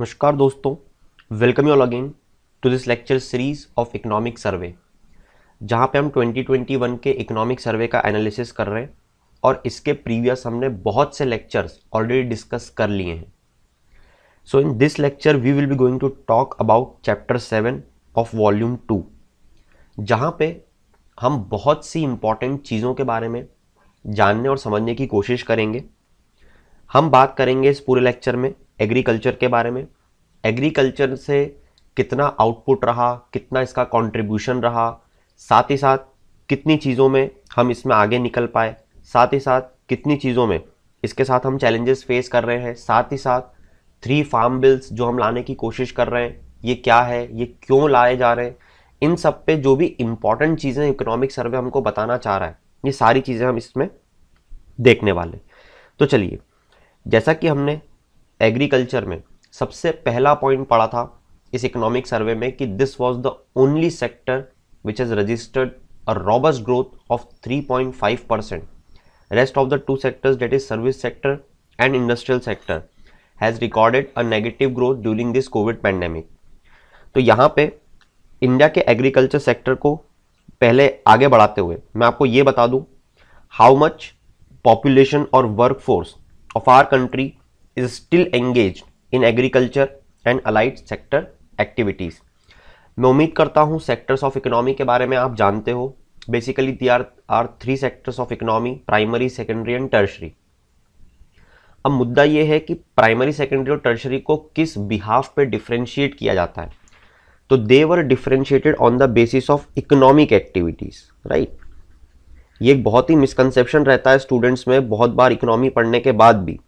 नमस्कार दोस्तों welcome you all again to this lecture series of economic survey जहां पे हम 2021 के इकोनॉमिक सर्वे का एनालिसिस कर रहे हैं और इसके प्रीवियस हमने बहुत से लेक्चर्स ऑलरेडी डिस्कस कर लिए हैं so in this lecture we will be going to talk about chapter seven of volume two जहाँ पे हम बहुत सी इम्पॉर्टेंट चीज़ों के बारे में जानने और समझने की कोशिश करेंगे हम बात करेंगे इस पूरे लेक्चर में एग्रीकल्चर के बारे में एग्रीकल्चर से कितना आउटपुट रहा कितना इसका कंट्रीब्यूशन रहा साथ ही साथ कितनी चीज़ों में हम इसमें आगे निकल पाए साथ ही साथ कितनी चीज़ों में इसके साथ हम चैलेंजेस फेस कर रहे हैं साथ ही साथ थ्री फार्म बिल्स जो हम लाने की कोशिश कर रहे हैं ये क्या है ये क्यों लाए जा रहे हैं इन सब पे जो भी इम्पॉर्टेंट चीज़ें इकोनॉमिक सर्वे हमको बताना चाह रहा है ये सारी चीज़ें हम इसमें देखने वाले तो चलिए जैसा कि हमने एग्रीकल्चर में सबसे पहला पॉइंट पड़ा था इस इकोनॉमिक सर्वे में कि this was the only sector which is registered a robust growth of 3.5 percent rest of the two sectors that is service sector and industrial sector has recorded a negative growth during this COVID pandemic तो यहाँ पे India के agriculture sector को पहले आगे बढ़ाते हुए मैं आपको ये बता दूँ हाउ मच पॉपुलेशन और work force of our country is still engaged in agriculture and allied sector activities. मैं उम्मीद करता हूँ सेक्टर्स ऑफ इकोनॉमी के बारे में आप जानते हो basically there are are three sectors of economy primary secondary and tertiary अब मुद्दा यह है कि प्राइमरी सेकेंडरी और टर्शरी को किस बिहाफ पे डिफ्रेंशिएट किया जाता है तो they are differentiated on the basis of economic activities right ये एक बहुत ही मिसकनसेप्शन रहता है स्टूडेंट्स में बहुत बार इकोनॉमी पढ़ने के बाद भी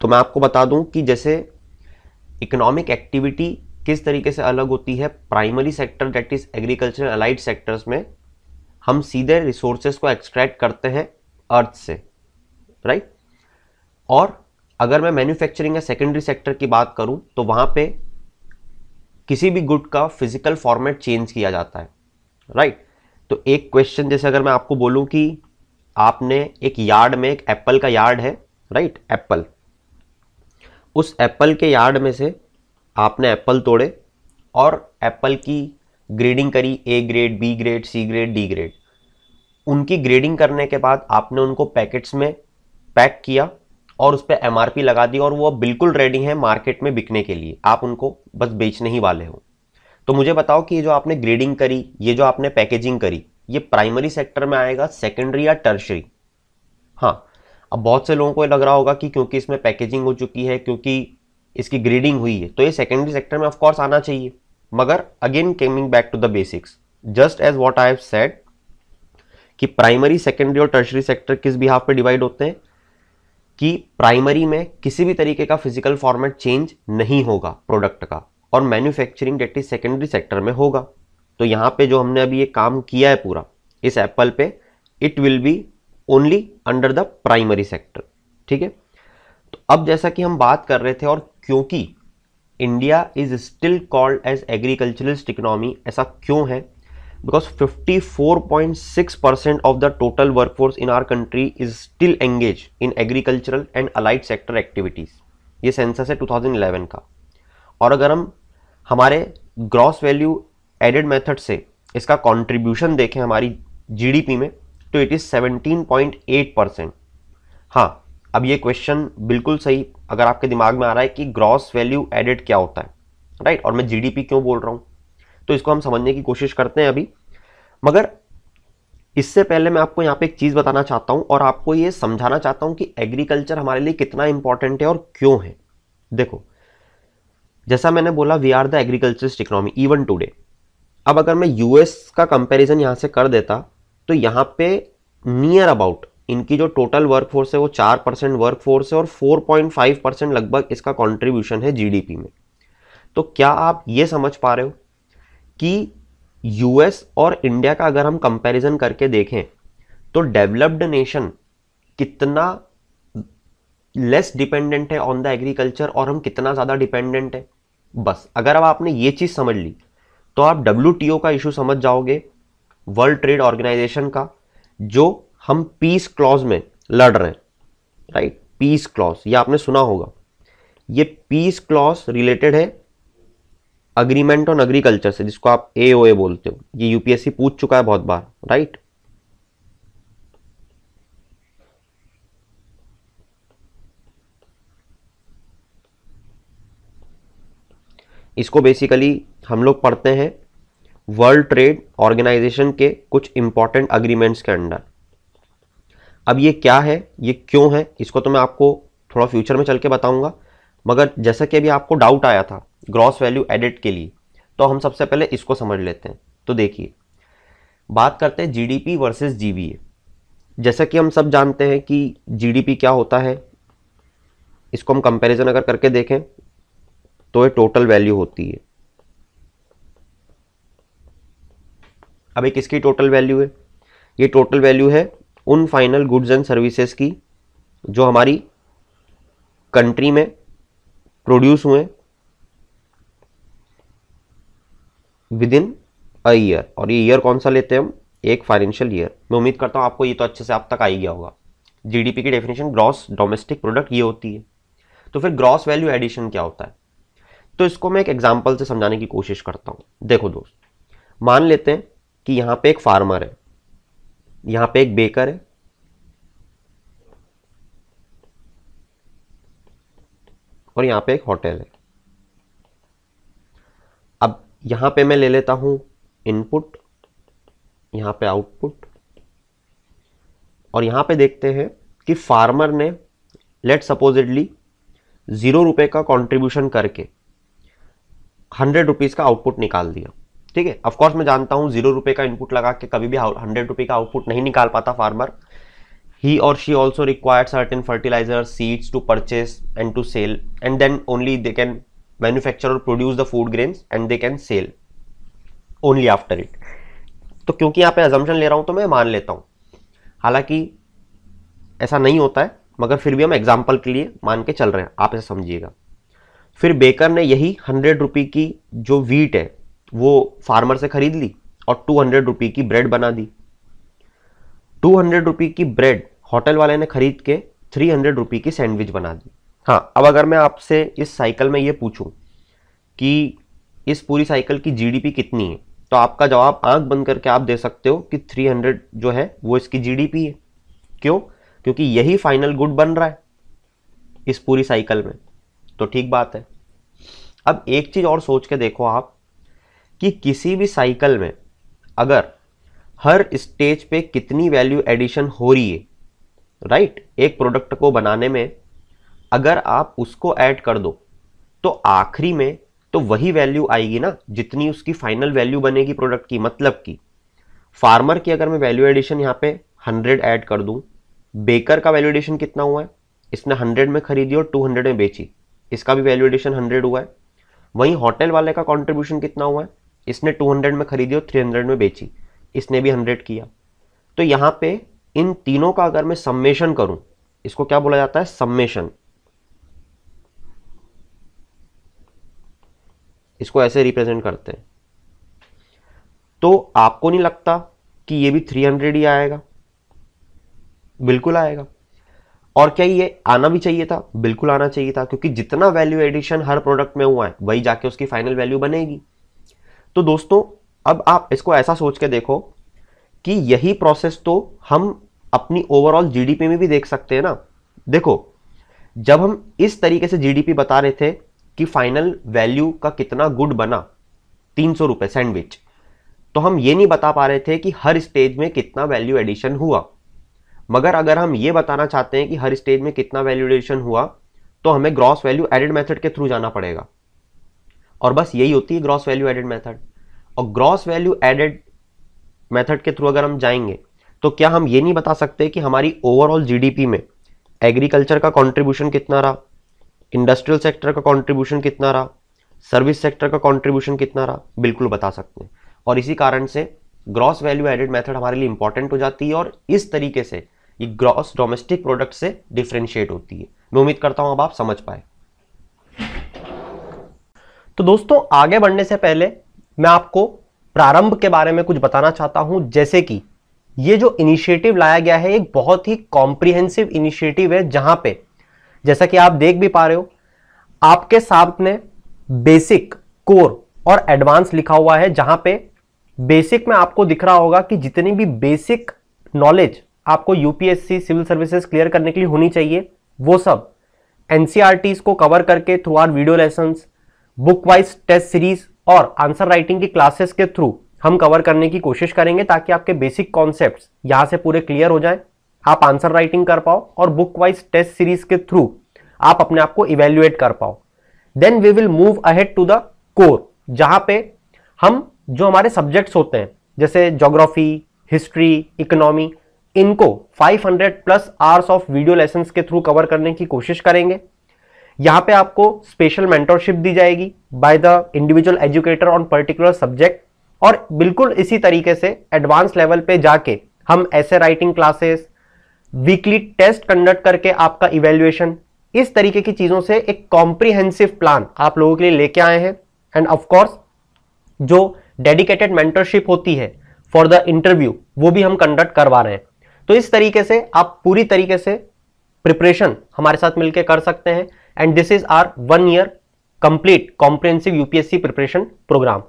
तो मैं आपको बता दूं कि जैसे इकोनॉमिक एक्टिविटी किस तरीके से अलग होती है primary sector that is agriculture allied sectors में हम सीधे रिसोर्सेज को एक्सट्रैक्ट करते हैं अर्थ से राइट और अगर मैं मैन्युफैक्चरिंग या सेकेंडरी सेक्टर की बात करूं तो वहां पे किसी भी गुड का फिजिकल फॉर्मेट चेंज किया जाता है राइट तो एक क्वेश्चन जैसे अगर मैं आपको बोलूं कि आपने एक यार्ड में एक एप्पल का यार्ड है राइट एप्पल उस एप्पल के यार्ड में से आपने एप्पल तोड़े और एप्पल की ग्रेडिंग करी A grade B grade C grade D grade उनकी ग्रेडिंग करने के बाद आपने उनको पैकेट्स में पैक किया और उस पर एम लगा दी और वो बिल्कुल रेडी हैं मार्केट में बिकने के लिए आप उनको बस बेचने ही वाले हो तो मुझे बताओ कि ये जो आपने ग्रेडिंग करी ये जो आपने पैकेजिंग करी ये प्राइमरी सेक्टर में आएगा सेकेंडरी या टर्शरी हाँ अब बहुत से लोगों को लग रहा होगा कि क्योंकि इसमें पैकेजिंग हो चुकी है क्योंकि इसकी ग्रेडिंग हुई है तो ये सेकेंडरी सेक्टर में ऑफकोर्स आना चाहिए मगर again coming back to the basics just as what I have said कि प्राइमरी सेकेंडरी और टर्शरी सेक्टर किस बिहाफ पे डिवाइड होते हैं कि प्राइमरी में किसी भी तरीके का फिजिकल फॉर्मेट चेंज नहीं होगा प्रोडक्ट का और manufacturing that is secondary sector में होगा तो यहाँ पे जो हमने अभी ये काम किया है पूरा इस एप्पल पे it will be only under the primary sector ठीक है तो अब जैसा कि हम बात कर रहे थे और क्योंकि India is still called as agriculturalist economy ऐसा क्यों है because 54.6 percent of the total workforce in our country is still engage in agricultural and allied sector activities ये सेंसस है 2011 का और अगर हम हमारे ग्रॉस वैल्यू एडेड मेथड से इसका कॉन्ट्रीब्यूशन देखें हमारी जीडीपी में तो इट इज़ 17.8 परसेंट हाँ अब ये क्वेश्चन बिल्कुल सही अगर आपके दिमाग में आ रहा है कि ग्रॉस वैल्यू एडेड क्या होता है राइट और मैं जीडीपी क्यों बोल रहा हूँ तो इसको हम समझने की कोशिश करते हैं अभी मगर इससे पहले मैं आपको यहाँ पे एक चीज़ बताना चाहता हूँ और आपको ये समझाना चाहता हूँ कि एग्रीकल्चर हमारे लिए कितना इंपॉर्टेंट है और क्यों है देखो जैसा मैंने बोला we are the agriculture economy even today अब अगर मैं यूएस का कंपैरिजन यहाँ से कर देता तो यहाँ पे नियर अबाउट इनकी जो टोटल वर्क फोर्स है वो चार परसेंट वर्क फोर्स है और फोर पॉइंट फाइव परसेंट लगभग इसका कॉन्ट्रीब्यूशन है जीडीपी में तो क्या आप ये समझ पा रहे हो कि यूएस और इंडिया का अगर हम कंपैरिजन करके देखें तो डेवलप्ड नेशन कितना लेस डिपेंडेंट है ऑन द एग्रीकल्चर और हम कितना ज़्यादा डिपेंडेंट है बस अगर अब आपने ये चीज़ समझ ली तो आप डब्ल्यू का इशू समझ जाओगे वर्ल्ड ट्रेड ऑर्गेनाइजेशन का जो हम पीस क्लॉज में लड़ रहे हैं राइट पीस क्लॉज ये आपने सुना होगा ये पीस क्लॉज रिलेटेड है अग्रीमेंट ऑन एग्रीकल्चर से जिसको आप ए बोलते हो ये यूपीएससी पूछ चुका है बहुत बार राइट इसको बेसिकली हम लोग पढ़ते हैं वर्ल्ड ट्रेड ऑर्गेनाइजेशन के कुछ इंपॉर्टेंट अग्रीमेंट्स के अंडर अब ये क्या है ये क्यों है इसको तो मैं आपको थोड़ा फ्यूचर में चल के बताऊंगा मगर जैसा कि अभी आपको डाउट आया था ग्रॉस वैल्यू एडिट के लिए तो हम सबसे पहले इसको समझ लेते हैं तो देखिए बात करते हैं जीडीपी वर्सेस जीवीए जैसा कि हम सब जानते हैं कि जीडीपी क्या होता है इसको हम कंपैरिजन अगर करके देखें तो ये टोटल वैल्यू होती है अब एक इसकी टोटल वैल्यू है ये टोटल वैल्यू है उन फाइनल गुड्स एंड सर्विसेज की जो हमारी कंट्री में प्रोड्यूस हुए विद इन अ ईयर और ये ईयर कौन सा लेते हैं हम एक फाइनेंशियल ईयर मैं उम्मीद करता हूँ आपको ये तो अच्छे से आप तक आ ही गया होगा जीडीपी की डेफिनेशन ग्रॉस डोमेस्टिक प्रोडक्ट ये होती है तो फिर ग्रॉस वैल्यू एडिशन क्या होता है तो इसको मैं एक एग्जाम्पल से समझाने की कोशिश करता हूँ देखो दोस्त मान लेते हैं कि यहां पे एक फार्मर है यहां पे एक बेकर है और यहां पे एक होटल है अब यहां पे मैं ले लेता हूं इनपुट यहां पे आउटपुट और यहां पे देखते हैं कि फार्मर ने लेट सपोजिटली ज़ीरो रुपए का कंट्रीब्यूशन करके हंड्रेड रुपीज़ का आउटपुट निकाल दिया ठीक है ऑफकोर्स मैं जानता हूँ जीरो रुपए का इनपुट लगा के कभी भी हंड्रेड रुपये का आउटपुट नहीं निकाल पाता फार्मर ही और she also required certain fertilizer seeds to purchase and to sell and then only they can manufacture और produce the food grains and they can sell only after it तो क्योंकि यहाँ पे एजम्पन ले रहा हूँ तो मैं मान लेता हूँ हालांकि ऐसा नहीं होता है मगर फिर भी हम एग्जाम्पल के लिए मान के चल रहे हैं आप ऐसा समझिएगा फिर बेकर ने यही हंड्रेड रुपी की जो वीट है वो फार्मर से खरीद ली और टू हंड्रेड रुपी की ब्रेड बना दी टू हंड्रेड रुपी की ब्रेड होटल वाले ने खरीद के थ्री हंड्रेड रुपी की सैंडविच बना दी हाँ अब अगर मैं आपसे इस साइकिल में ये पूछूं कि इस पूरी साइकिल की जीडीपी कितनी है तो आपका जवाब आंख बंद करके आप दे सकते हो कि थ्री हंड्रेड जो है वो इसकी जीडीपी है क्यों क्योंकि यही फाइनल गुड बन रहा है इस पूरी साइकिल में तो ठीक बात है अब एक चीज़ और सोच के देखो आप कि किसी भी साइकिल में अगर हर स्टेज पे कितनी वैल्यू एडिशन हो रही है राइट एक प्रोडक्ट को बनाने में अगर आप उसको ऐड कर दो तो आखिरी में तो वही वैल्यू आएगी ना जितनी उसकी फाइनल वैल्यू बनेगी प्रोडक्ट की मतलब की फार्मर की अगर मैं वैल्यू एडिशन यहाँ पे 100 ऐड कर दूँ बेकर का वैल्यू एडिशन कितना हुआ है इसने 100 में खरीदी और 200 में बेची इसका भी वैल्यू एडिशन 100 हुआ है वहीं होटल वाले का कॉन्ट्रीब्यूशन कितना हुआ है इसने 200 में खरीदी और 300 में बेची इसने भी 100 किया तो यहाँ पे इन तीनों का अगर मैं सम्मेशन करूं इसको क्या बोला जाता है सम्मेशन इसको ऐसे रिप्रेजेंट करते हैं तो आपको नहीं लगता कि ये भी 300 ही आएगा बिल्कुल आएगा और क्या ये आना भी चाहिए था बिल्कुल आना चाहिए था क्योंकि जितना वैल्यू एडिशन हर प्रोडक्ट में हुआ है वही जाके उसकी फाइनल वैल्यू बनेगी तो दोस्तों अब आप इसको ऐसा सोच के देखो कि यही प्रोसेस तो हम अपनी ओवरऑल जीडीपी में भी देख सकते हैं ना देखो जब हम इस तरीके से जीडीपी बता रहे थे कि फाइनल वैल्यू का कितना गुड बना तीन सौ रुपये सैंडविच तो हम ये नहीं बता पा रहे थे कि हर स्टेज में कितना वैल्यू एडिशन हुआ मगर अगर हम ये बताना चाहते हैं कि हर स्टेज में कितना वैल्यू एडिशन हुआ तो हमें ग्रॉस वैल्यू एडिड मेथड के थ्रू जाना पड़ेगा और बस यही होती है ग्रॉस वैल्यू एडेड मेथड और ग्रॉस वैल्यू एडेड मेथड के थ्रू अगर हम जाएंगे तो क्या हम ये नहीं बता सकते कि हमारी ओवरऑल जीडीपी में एग्रीकल्चर का कंट्रीब्यूशन कितना रहा इंडस्ट्रियल सेक्टर का कंट्रीब्यूशन कितना रहा सर्विस सेक्टर का कंट्रीब्यूशन कितना रहा बिल्कुल बता सकते हैं और इसी कारण से ग्रॉस वैल्यू एडेड मेथड हमारे लिए इंपॉर्टेंट हो जाती है और इस तरीके से ये ग्रॉस डोमेस्टिक प्रोडक्ट से डिफ्रेंशिएट होती है मैं उम्मीद करता हूँ अब आप समझ पाए तो दोस्तों आगे बढ़ने से पहले मैं आपको प्रारंभ के बारे में कुछ बताना चाहता हूं जैसे कि ये जो इनिशिएटिव लाया गया है एक बहुत ही कॉम्प्रिहेंसिव इनिशिएटिव है जहां पे जैसा कि आप देख भी पा रहे हो आपके सामने बेसिक कोर और एडवांस लिखा हुआ है जहां पे बेसिक में आपको दिख रहा होगा कि जितनी भी बेसिक नॉलेज आपको यूपीएससी सिविल सर्विसेज क्लियर करने के लिए होनी चाहिए वो सब एनसीआर e को कवर करके through our video lessons book wise test series और आंसर राइटिंग की क्लासेस के थ्रू हम कवर करने की कोशिश करेंगे ताकि आपके बेसिक कॉन्सेप्ट यहां से पूरे क्लियर हो जाए आप आंसर राइटिंग कर पाओ और बुक वाइज टेस्ट सीरीज के थ्रू आप अपने आप को इवेल्युएट कर पाओ then we will move ahead to the core जहां पे हम जो हमारे सब्जेक्ट्स होते हैं जैसे जोग्राफी हिस्ट्री इकोनॉमी इनको 500 plus hours of video lesson के थ्रू कवर करने की कोशिश करेंगे यहाँ पे आपको स्पेशल मेंटरशिप दी जाएगी by the individual educator on particular subject और बिल्कुल इसी तरीके से एडवांस लेवल पे जाके हम ऐसे writing classes weekly test conduct करके आपका इवेल्युएशन इस तरीके की चीज़ों से एक कॉम्प्रिहेंसिव प्लान आप लोगों के लिए लेके आए हैं एंड ऑफकोर्स जो डेडिकेटेड मेंटरशिप होती है फॉर द इंटरव्यू वो भी हम कंडक्ट करवा रहे हैं तो इस तरीके से आप पूरी तरीके से प्रिपरेशन हमारे साथ मिलकर कर सकते हैं and this is our one year complete comprehensive UPSC preparation program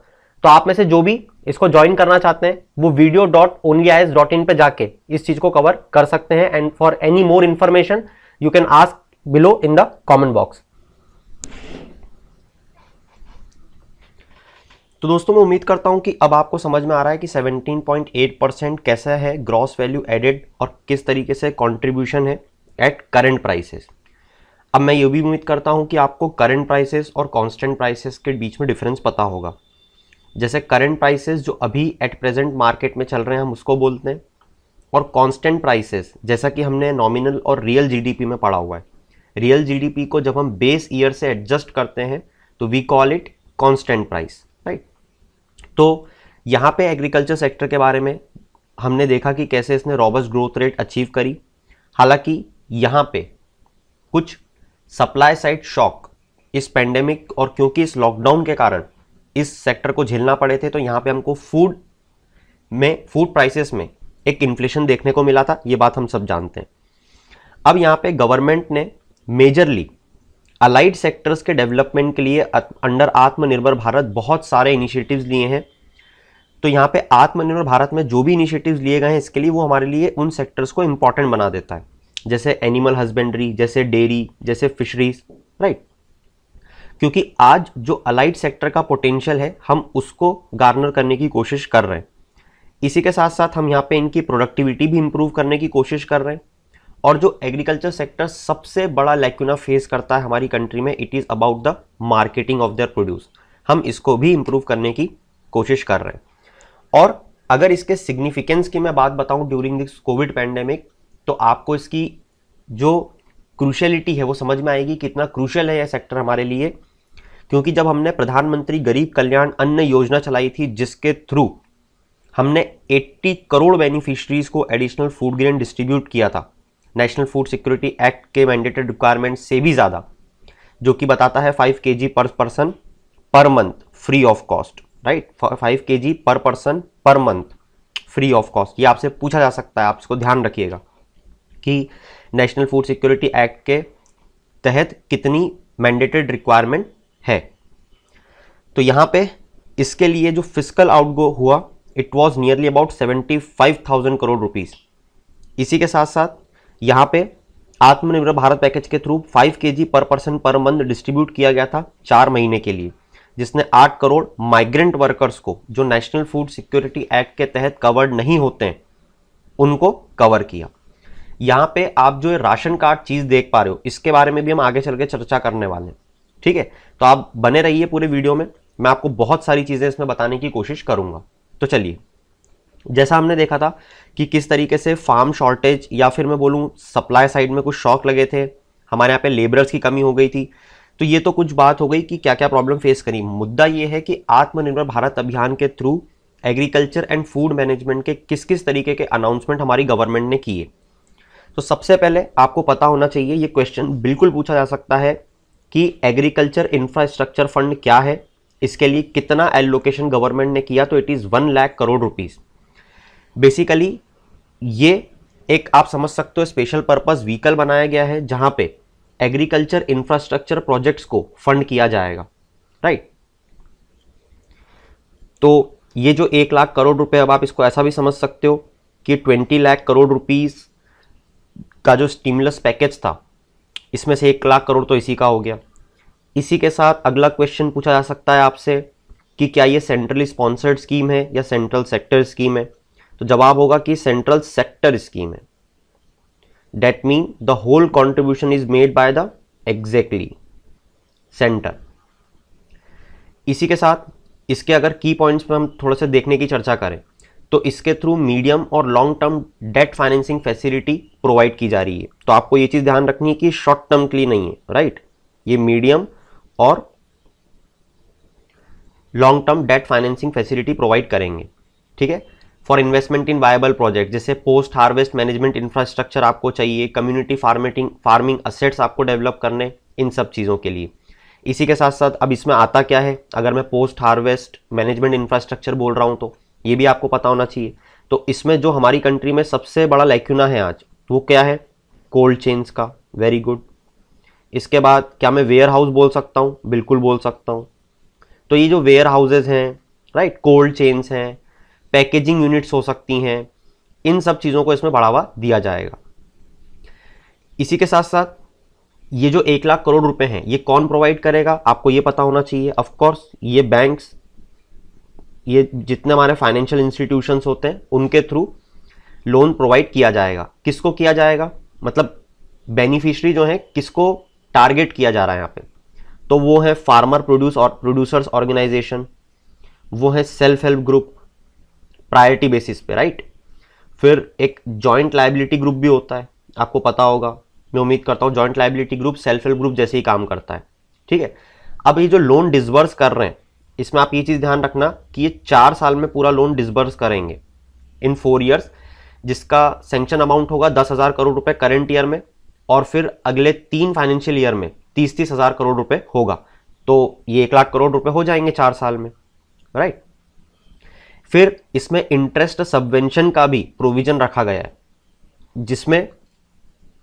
तो आप में से जो भी इसको ज्वाइन करना चाहते हैं वो video dot S dot in पर जाके इस चीज को कवर कर सकते हैं and for any more information you can ask below in the comment box तो दोस्तों मैं उम्मीद करता हूं कि अब आपको समझ में आ रहा है कि 17.8 परसेंट कैसा है ग्रॉस वैल्यू एडेड और किस तरीके से कंट्रीब्यूशन है एट करंट प्राइसेस अब मैं ये भी उम्मीद करता हूँ कि आपको करंट प्राइसेस और कांस्टेंट प्राइसेस के बीच में डिफरेंस पता होगा जैसे करंट प्राइसेस जो अभी एट प्रेजेंट मार्केट में चल रहे हैं हम उसको बोलते हैं और कांस्टेंट प्राइसेस जैसा कि हमने नॉमिनल और रियल जीडीपी में पढ़ा हुआ है रियल जीडीपी को जब हम बेस ईयर से एडजस्ट करते हैं तो we call it constant price right तो यहाँ पे एग्रीकल्चर सेक्टर के बारे में हमने देखा कि कैसे इसने रॉबस्ट ग्रोथ रेट अचीव करी हालांकि यहाँ पे कुछ सप्लाई साइड शॉक इस पेंडेमिक और क्योंकि इस लॉकडाउन के कारण इस सेक्टर को झेलना पड़े थे तो यहाँ पे हमको फूड में फूड प्राइसेस में एक इन्फ्लेशन देखने को मिला था ये बात हम सब जानते हैं अब यहाँ पे गवर्नमेंट ने मेजरली अलाइड सेक्टर्स के डेवलपमेंट के लिए अंडर आत्मनिर्भर भारत बहुत सारे इनिशिएटिव्स लिए हैं तो यहाँ पे आत्मनिर्भर भारत में जो भी इनिशिएटिव्स लिए गए हैं इसके लिए वो हमारे लिए उन सेक्टर्स को इंपॉर्टेंट बना देता है जैसे एनिमल हस्बेंड्री जैसे डेयरी जैसे फिशरीज राइट क्योंकि आज जो अलाइड सेक्टर का पोटेंशियल है हम उसको गार्नर करने की कोशिश कर रहे हैं इसी के साथ साथ हम यहाँ पे इनकी प्रोडक्टिविटी भी इम्प्रूव करने की कोशिश कर रहे हैं और जो एग्रीकल्चर सेक्टर सबसे बड़ा लैक्यूना फेस करता है हमारी कंट्री में it is about the marketing of their produce हम इसको भी इम्प्रूव करने की कोशिश कर रहे हैं और अगर इसके सिग्निफिकेंस की मैं बात बताऊं ड्यूरिंग दिस कोविड पैंडेमिक तो आपको इसकी जो क्रूशलिटी है वो समझ में आएगी कितना क्रूशल है यह सेक्टर हमारे लिए क्योंकि जब हमने प्रधानमंत्री गरीब कल्याण अन्न योजना चलाई थी जिसके थ्रू हमने 80 करोड़ बेनिफिशरीज को एडिशनल फूड ग्रेन डिस्ट्रीब्यूट किया था नेशनल फूड सिक्योरिटी एक्ट के मैंडेटेड रिक्वायरमेंट से भी ज़्यादा जो कि बताता है 5 के पर पर्सन पर month free of cost right 5 के पर पर्सन पर मंथ फ्री ऑफ कॉस्ट ये आपसे पूछा जा सकता है आप इसको ध्यान रखिएगा कि नेशनल फूड सिक्योरिटी एक्ट के तहत कितनी मैंडेटेड रिक्वायरमेंट है तो यहाँ पे इसके लिए जो फिजिकल आउटगो हुआ it was nearly about seventy five thousand crore rupees इसी के साथ साथ यहाँ पे आत्मनिर्भर भारत पैकेज के थ्रू 5 के पर पर्सन पर मंथ डिस्ट्रीब्यूट किया गया था चार महीने के लिए जिसने 8 करोड़ माइग्रेंट वर्कर्स को जो नेशनल फूड सिक्योरिटी एक्ट के तहत कवर्ड नहीं होते हैं उनको कवर किया यहाँ पे आप जो राशन कार्ड चीज देख पा रहे हो इसके बारे में भी हम आगे चल के चर्चा करने वाले हैं ठीक है तो आप बने रहिए पूरे वीडियो में मैं आपको बहुत सारी चीज़ें इसमें बताने की कोशिश करूंगा तो चलिए जैसा हमने देखा था कि किस तरीके से फार्म शॉर्टेज या फिर मैं बोलूँ सप्लाई साइड में कुछ शॉक लगे थे हमारे यहाँ पे लेबरर्स की कमी हो गई थी तो ये तो कुछ बात हो गई कि क्या क्या प्रॉब्लम फेस करी मुद्दा ये है कि आत्मनिर्भर भारत अभियान के through agriculture and food management के किस किस तरीके के अनाउंसमेंट हमारी गवर्नमेंट ने किए तो सबसे पहले आपको पता होना चाहिए ये क्वेश्चन बिल्कुल पूछा जा सकता है कि एग्रीकल्चर इंफ्रास्ट्रक्चर फंड क्या है इसके लिए कितना एलोकेशन गवर्नमेंट ने किया तो it is one lakh crore rupees basically ये एक आप समझ सकते हो स्पेशल पर्पज़ व्हीकल बनाया गया है जहाँ पे एग्रीकल्चर इंफ्रास्ट्रक्चर प्रोजेक्ट्स को फंड किया जाएगा राइट तो ये जो एक लाख करोड़ रुपए अब आप इसको ऐसा भी समझ सकते हो कि ट्वेंटी लाख करोड़ रुपीज का जो स्टीमलेस पैकेज था इसमें से एक लाख करोड़ तो इसी का हो गया इसी के साथ अगला क्वेश्चन पूछा जा सकता है आपसे कि क्या ये सेंट्रली स्पॉन्सर्ड स्कीम है या सेंट्रल सेक्टर स्कीम है तो जवाब होगा कि सेंट्रल सेक्टर स्कीम है that mean the whole contribution is made by the exactly centre इसी के साथ इसके अगर की पॉइंट्स पर हम थोड़ा सा देखने की चर्चा करें तो इसके थ्रू मीडियम और long term debt financing facility provide की जा रही है तो आपको ये चीज़ ध्यान रखनी है कि शॉर्ट टर्म के लिए नहीं है राइट ये मीडियम और long term debt financing facility provide करेंगे ठीक है for investment in viable project जैसे पोस्ट हार्वेस्ट मैनेजमेंट इंफ्रास्ट्रक्चर आपको चाहिए कम्युनिटी फार्मेटिंग फार्मिंग असेट्स आपको डेवलप करने इन सब चीज़ों के लिए इसी के साथ साथ अब इसमें आता क्या है अगर मैं पोस्ट हार्वेस्ट मैनेजमेंट इंफ्रास्ट्रक्चर बोल रहा हूँ तो ये भी आपको पता होना चाहिए तो इसमें जो हमारी कंट्री में सबसे बड़ा लैक्यूना है आज वो क्या है कोल्ड चेन्स का वेरी गुड इसके बाद क्या मैं वेयर हाउस बोल सकता हूँ बिल्कुल बोल सकता हूँ तो ये जो वेयर हाउसेज हैं राइट कोल्ड चेन्स हैं पैकेजिंग यूनिट्स हो सकती हैं इन सब चीज़ों को इसमें बढ़ावा दिया जाएगा इसी के साथ साथ ये जो एक लाख करोड़ रुपए हैं ये कौन प्रोवाइड करेगा आपको ये पता होना चाहिए ऑफ कोर्स ये बैंक्स ये जितने हमारे फाइनेंशियल इंस्टीट्यूशंस होते हैं उनके थ्रू लोन प्रोवाइड किया जाएगा किसको किया जाएगा मतलब बेनिफिशरी जो है किसको टारगेट किया जा रहा है यहाँ पे तो वो है फार्मर प्रोड्यूस और प्रोड्यूसर्स ऑर्गेनाइजेशन वो है self help group priority basis पे राइट फिर एक जॉइंट लाइबिलिटी ग्रुप भी होता है आपको पता होगा मैं उम्मीद करता हूँ joint liability group self help group जैसे ही काम करता है ठीक है अब ये जो लोन डिसबर्स कर रहे हैं इसमें आप ये चीज़ ध्यान रखना कि ये चार साल में पूरा लोन डिसबर्स करेंगे इन फोर ईयर्स जिसका सेंक्शन अमाउंट होगा दस हज़ार करोड़ रुपए करेंट ईयर में और फिर अगले तीन फाइनेंशियल ईयर में तीस तीस हज़ार करोड़ रुपए होगा तो ये एक लाख करोड़ रुपए हो जाएंगे चार साल में राइट फिर इसमें इंटरेस्ट सबवेंशन का भी प्रोविजन रखा गया है जिसमें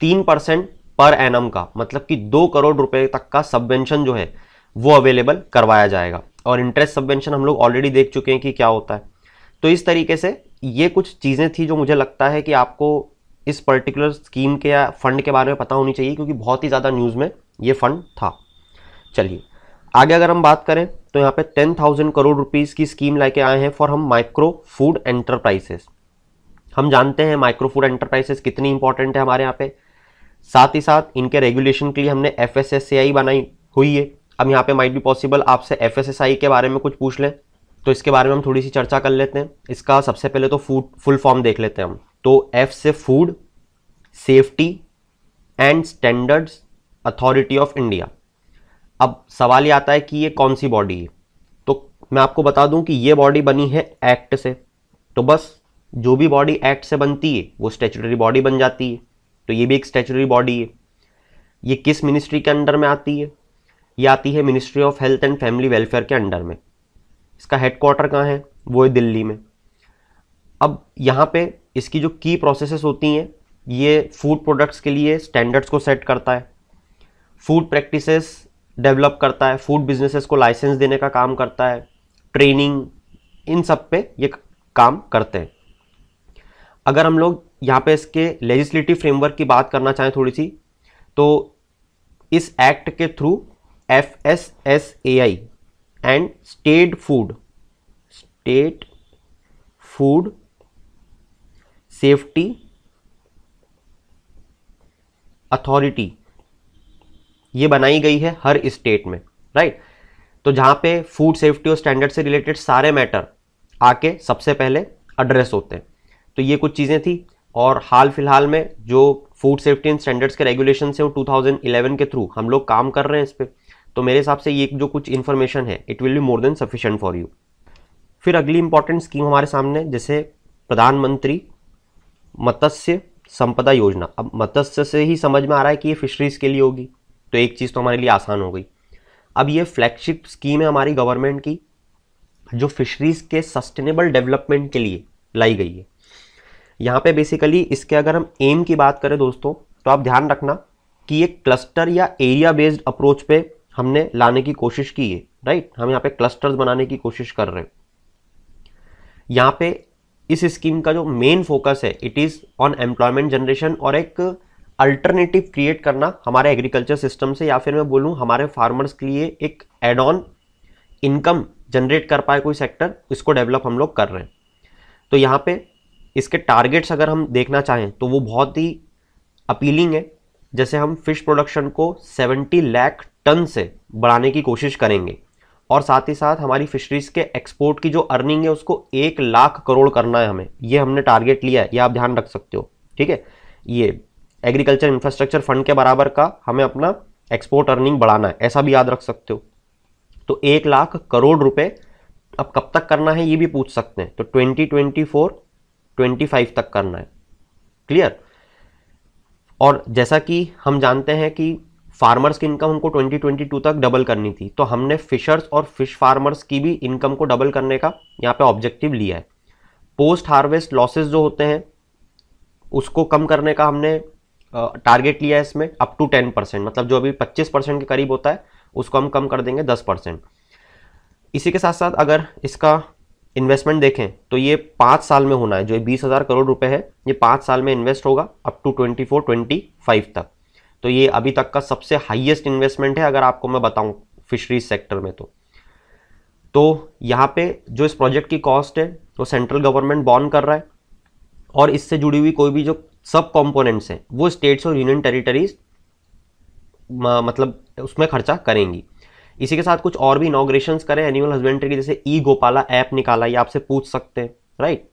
तीन परसेंट पर एनम का मतलब कि दो करोड़ रुपए तक का सबवेंशन जो है वो अवेलेबल करवाया जाएगा और इंटरेस्ट सबवेंशन हम लोग ऑलरेडी देख चुके हैं कि क्या होता है तो इस तरीके से ये कुछ चीज़ें थी जो मुझे लगता है कि आपको इस पर्टिकुलर स्कीम के या फंड के बारे में पता होनी चाहिए क्योंकि बहुत ही ज़्यादा न्यूज़ में ये फंड था चलिए आगे अगर हम बात करें तो यहाँ पे टेन थाउजेंड करोड़ रुपीज़ की स्कीम लेके आए हैं फॉर हम माइक्रो फूड एंटरप्राइजेस हम जानते हैं माइक्रो फूड एंटरप्राइजेस कितनी इंपॉर्टेंट है हमारे यहाँ पे साथ ही साथ इनके रेगुलेशन के लिए हमने एफ बनाई हुई है अब यहाँ पे माइट बी पॉसिबल आपसे एफ के बारे में कुछ पूछ लें तो इसके बारे में हम थोड़ी सी चर्चा कर लेते हैं इसका सबसे पहले तो फूड फुल फॉर्म देख लेते हैं हम तो एफ से food safety and standards authority of India अब सवाल ये आता है कि ये कौन सी बॉडी है तो मैं आपको बता दूं कि ये बॉडी बनी है एक्ट से तो बस जो भी बॉडी एक्ट से बनती है वो स्टेचुटरी बॉडी बन जाती है तो ये भी एक स्टेचुटरी बॉडी है ये किस मिनिस्ट्री के अंडर में आती है ये आती है ministry of health and family welfare के अंडर में इसका हेडक्वार्टर कहाँ है वो है दिल्ली में अब यहाँ पे इसकी जो की प्रोसेसेस होती हैं ये फूड प्रोडक्ट्स के लिए स्टैंडर्ड्स को सेट करता है फूड प्रैक्टिसेस डेवलप करता है फूड बिजनेसेस को लाइसेंस देने का काम करता है ट्रेनिंग इन सब पे ये काम करते हैं अगर हम लोग यहाँ पे इसके लेजिस्लेटिव फ्रेमवर्क की बात करना चाहें थोड़ी सी तो इस एक्ट के through F S S A I and state food state food safety authority ये बनाई गई है हर स्टेट में राइट तो जहां पे फूड सेफ्टी और स्टैंडर्ड से रिलेटेड सारे मैटर आके सबसे पहले एड्रेस होते हैं तो ये कुछ चीज़ें थी और हाल फिलहाल में जो फूड सेफ्टी एंड स्टैंडर्ड्स के रेगुलेशन से वो 2011 के थ्रू हम लोग काम कर रहे हैं इस पर तो मेरे हिसाब से ये जो कुछ इन्फॉर्मेशन है it will be more than sufficient for you फिर अगली इंपॉर्टेंट स्कीम हमारे सामने जैसे प्रधानमंत्री मत्स्य संपदा योजना अब मत्स्य से ही समझ में आ रहा है कि ये फिशरीज़ के लिए होगी तो एक चीज़ तो हमारे लिए आसान हो गई अब ये फ्लैगशिप स्कीम है हमारी गवर्नमेंट की जो फिशरीज़ के सस्टेनेबल डेवलपमेंट के लिए लाई गई है यहाँ पे बेसिकली इसके अगर हम एम की बात करें दोस्तों तो आप ध्यान रखना कि ये क्लस्टर या एरिया बेस्ड अप्रोच पे हमने लाने की कोशिश की है राइट हम यहाँ पे क्लस्टर्स बनाने की कोशिश कर रहे हैं यहाँ पे इस स्कीम का जो मेन फोकस है it is on employment generation और एक अल्टरनेटिव क्रिएट करना हमारे एग्रीकल्चर सिस्टम से या फिर मैं बोलूँ हमारे फार्मर्स के लिए एक एड ऑन इनकम जनरेट कर पाए कोई सेक्टर इसको डेवलप हम लोग कर रहे हैं तो यहाँ पे इसके टारगेट्स अगर हम देखना चाहें तो वो बहुत ही अपीलिंग है जैसे हम फिश प्रोडक्शन को 70 लाख टन से बढ़ाने की कोशिश करेंगे और साथ ही साथ हमारी फिशरीज़ के एक्सपोर्ट की जो अर्निंग है उसको एक लाख करोड़ करना है हमें ये हमने टारगेट लिया है ये आप ध्यान रख सकते हो ठीक है ये एग्रीकल्चर इंफ्रास्ट्रक्चर फंड के बराबर का हमें अपना एक्सपोर्ट अर्निंग बढ़ाना है ऐसा भी याद रख सकते हो तो एक लाख करोड़ रुपए अब कब तक करना है ये भी पूछ सकते हैं तो twenty twenty four twenty five तक करना है क्लियर और जैसा कि हम जानते हैं कि फार्मर्स की इनकम हमको 2022 तक डबल करनी थी तो हमने फिशर्स और फिश फार्मर्स की भी इनकम को डबल करने का यहाँ पे ऑब्जेक्टिव लिया है पोस्ट हार्वेस्ट लॉसेस जो होते हैं उसको कम करने का हमने टारगेट लिया है इसमें अप टू टेन परसेंट मतलब जो अभी पच्चीस परसेंट के करीब होता है उसको हम कम कर देंगे दस परसेंट इसी के साथ साथ अगर इसका इन्वेस्टमेंट देखें तो ये पाँच साल में होना है जो बीस हज़ार करोड़ रुपये है ये पाँच साल में इन्वेस्ट होगा up to twenty four twenty five तक तो ये अभी तक का सबसे हाईएस्ट इन्वेस्टमेंट है अगर आपको मैं बताऊं फिशरीज सेक्टर में तो तो यहाँ पे जो इस प्रोजेक्ट की कॉस्ट है वो सेंट्रल गवर्नमेंट बॉन कर रहा है और इससे जुड़ी हुई कोई भी जो सब कॉम्पोनेंट्स हैं वो स्टेट्स और यूनियन टेरिटरीज मतलब उसमें खर्चा करेंगी इसी के साथ कुछ और भी इनोग्रेशन करें एनिमल हस्बेंड्री जैसे ई गोपाला ऐप निकाला ये आपसे पूछ सकते हैं राइट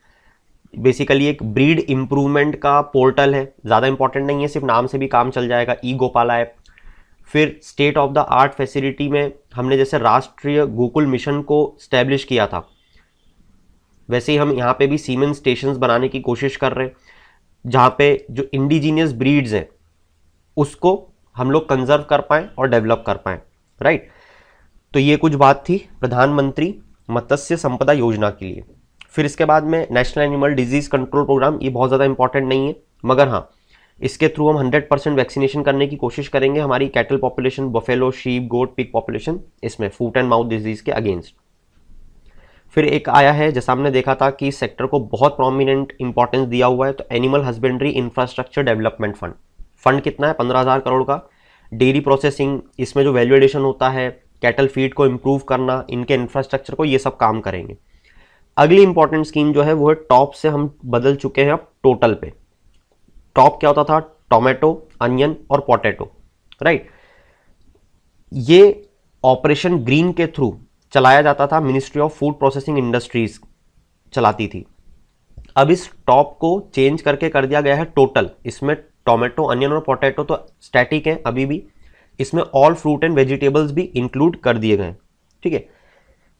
बेसिकली एक ब्रीड इम्प्रूवमेंट का पोर्टल है ज़्यादा इंपॉर्टेंट नहीं है सिर्फ नाम से भी काम चल जाएगा ई गोपाला ऐप फिर state of the art facility में हमने जैसे राष्ट्रीय गोकुल मिशन को स्टैब्लिश किया था वैसे ही हम यहाँ पे भी सीमेंट स्टेशंस बनाने की कोशिश कर रहे हैं जहाँ पे जो इंडिजीनियस ब्रीड्स हैं उसको हम लोग कंजर्व कर पाएँ और डेवलप कर पाएँ राइट तो ये कुछ बात थी प्रधानमंत्री मत्स्य संपदा योजना के लिए फिर इसके बाद में national animal disease control program ये बहुत ज़्यादा इंपॉर्टेंट नहीं है मगर हाँ इसके थ्रू हम 100 परसेंट वैक्सीनेशन करने की कोशिश करेंगे हमारी cattle population buffalo sheep goat pig population इसमें फूट एंड माउथ डिजीज़ के अगेंस्ट फिर एक आया है जैसा हमने देखा था कि सेक्टर को बहुत प्रोमिनेंट इंपॉर्टेंस दिया हुआ है तो animal husbandry infrastructure development fund fund कितना है पंद्रह हज़ार करोड़ का डेयरी प्रोसेसिंग इसमें जो वैल्यूडेशन होता है कैटल फीड को इम्प्रूव करना इनके इंफ्रास्ट्रक्चर को ये सब काम करेंगे अगली इंपॉर्टेंट स्कीम जो है वो है टॉप से हम बदल चुके हैं अब टोटल पे टॉप क्या होता था टोमेटो अनियन और पोटैटो राइट ये ऑपरेशन ग्रीन के थ्रू चलाया जाता था ministry of food processing industries चलाती थी अब इस टॉप को चेंज करके कर दिया गया है टोटल इसमें टोमेटो अनियन और पोटैटो तो स्टैटिक हैं अभी भी इसमें ऑल फ्रूट एंड वेजिटेबल्स भी इंक्लूड कर दिए गए ठीक है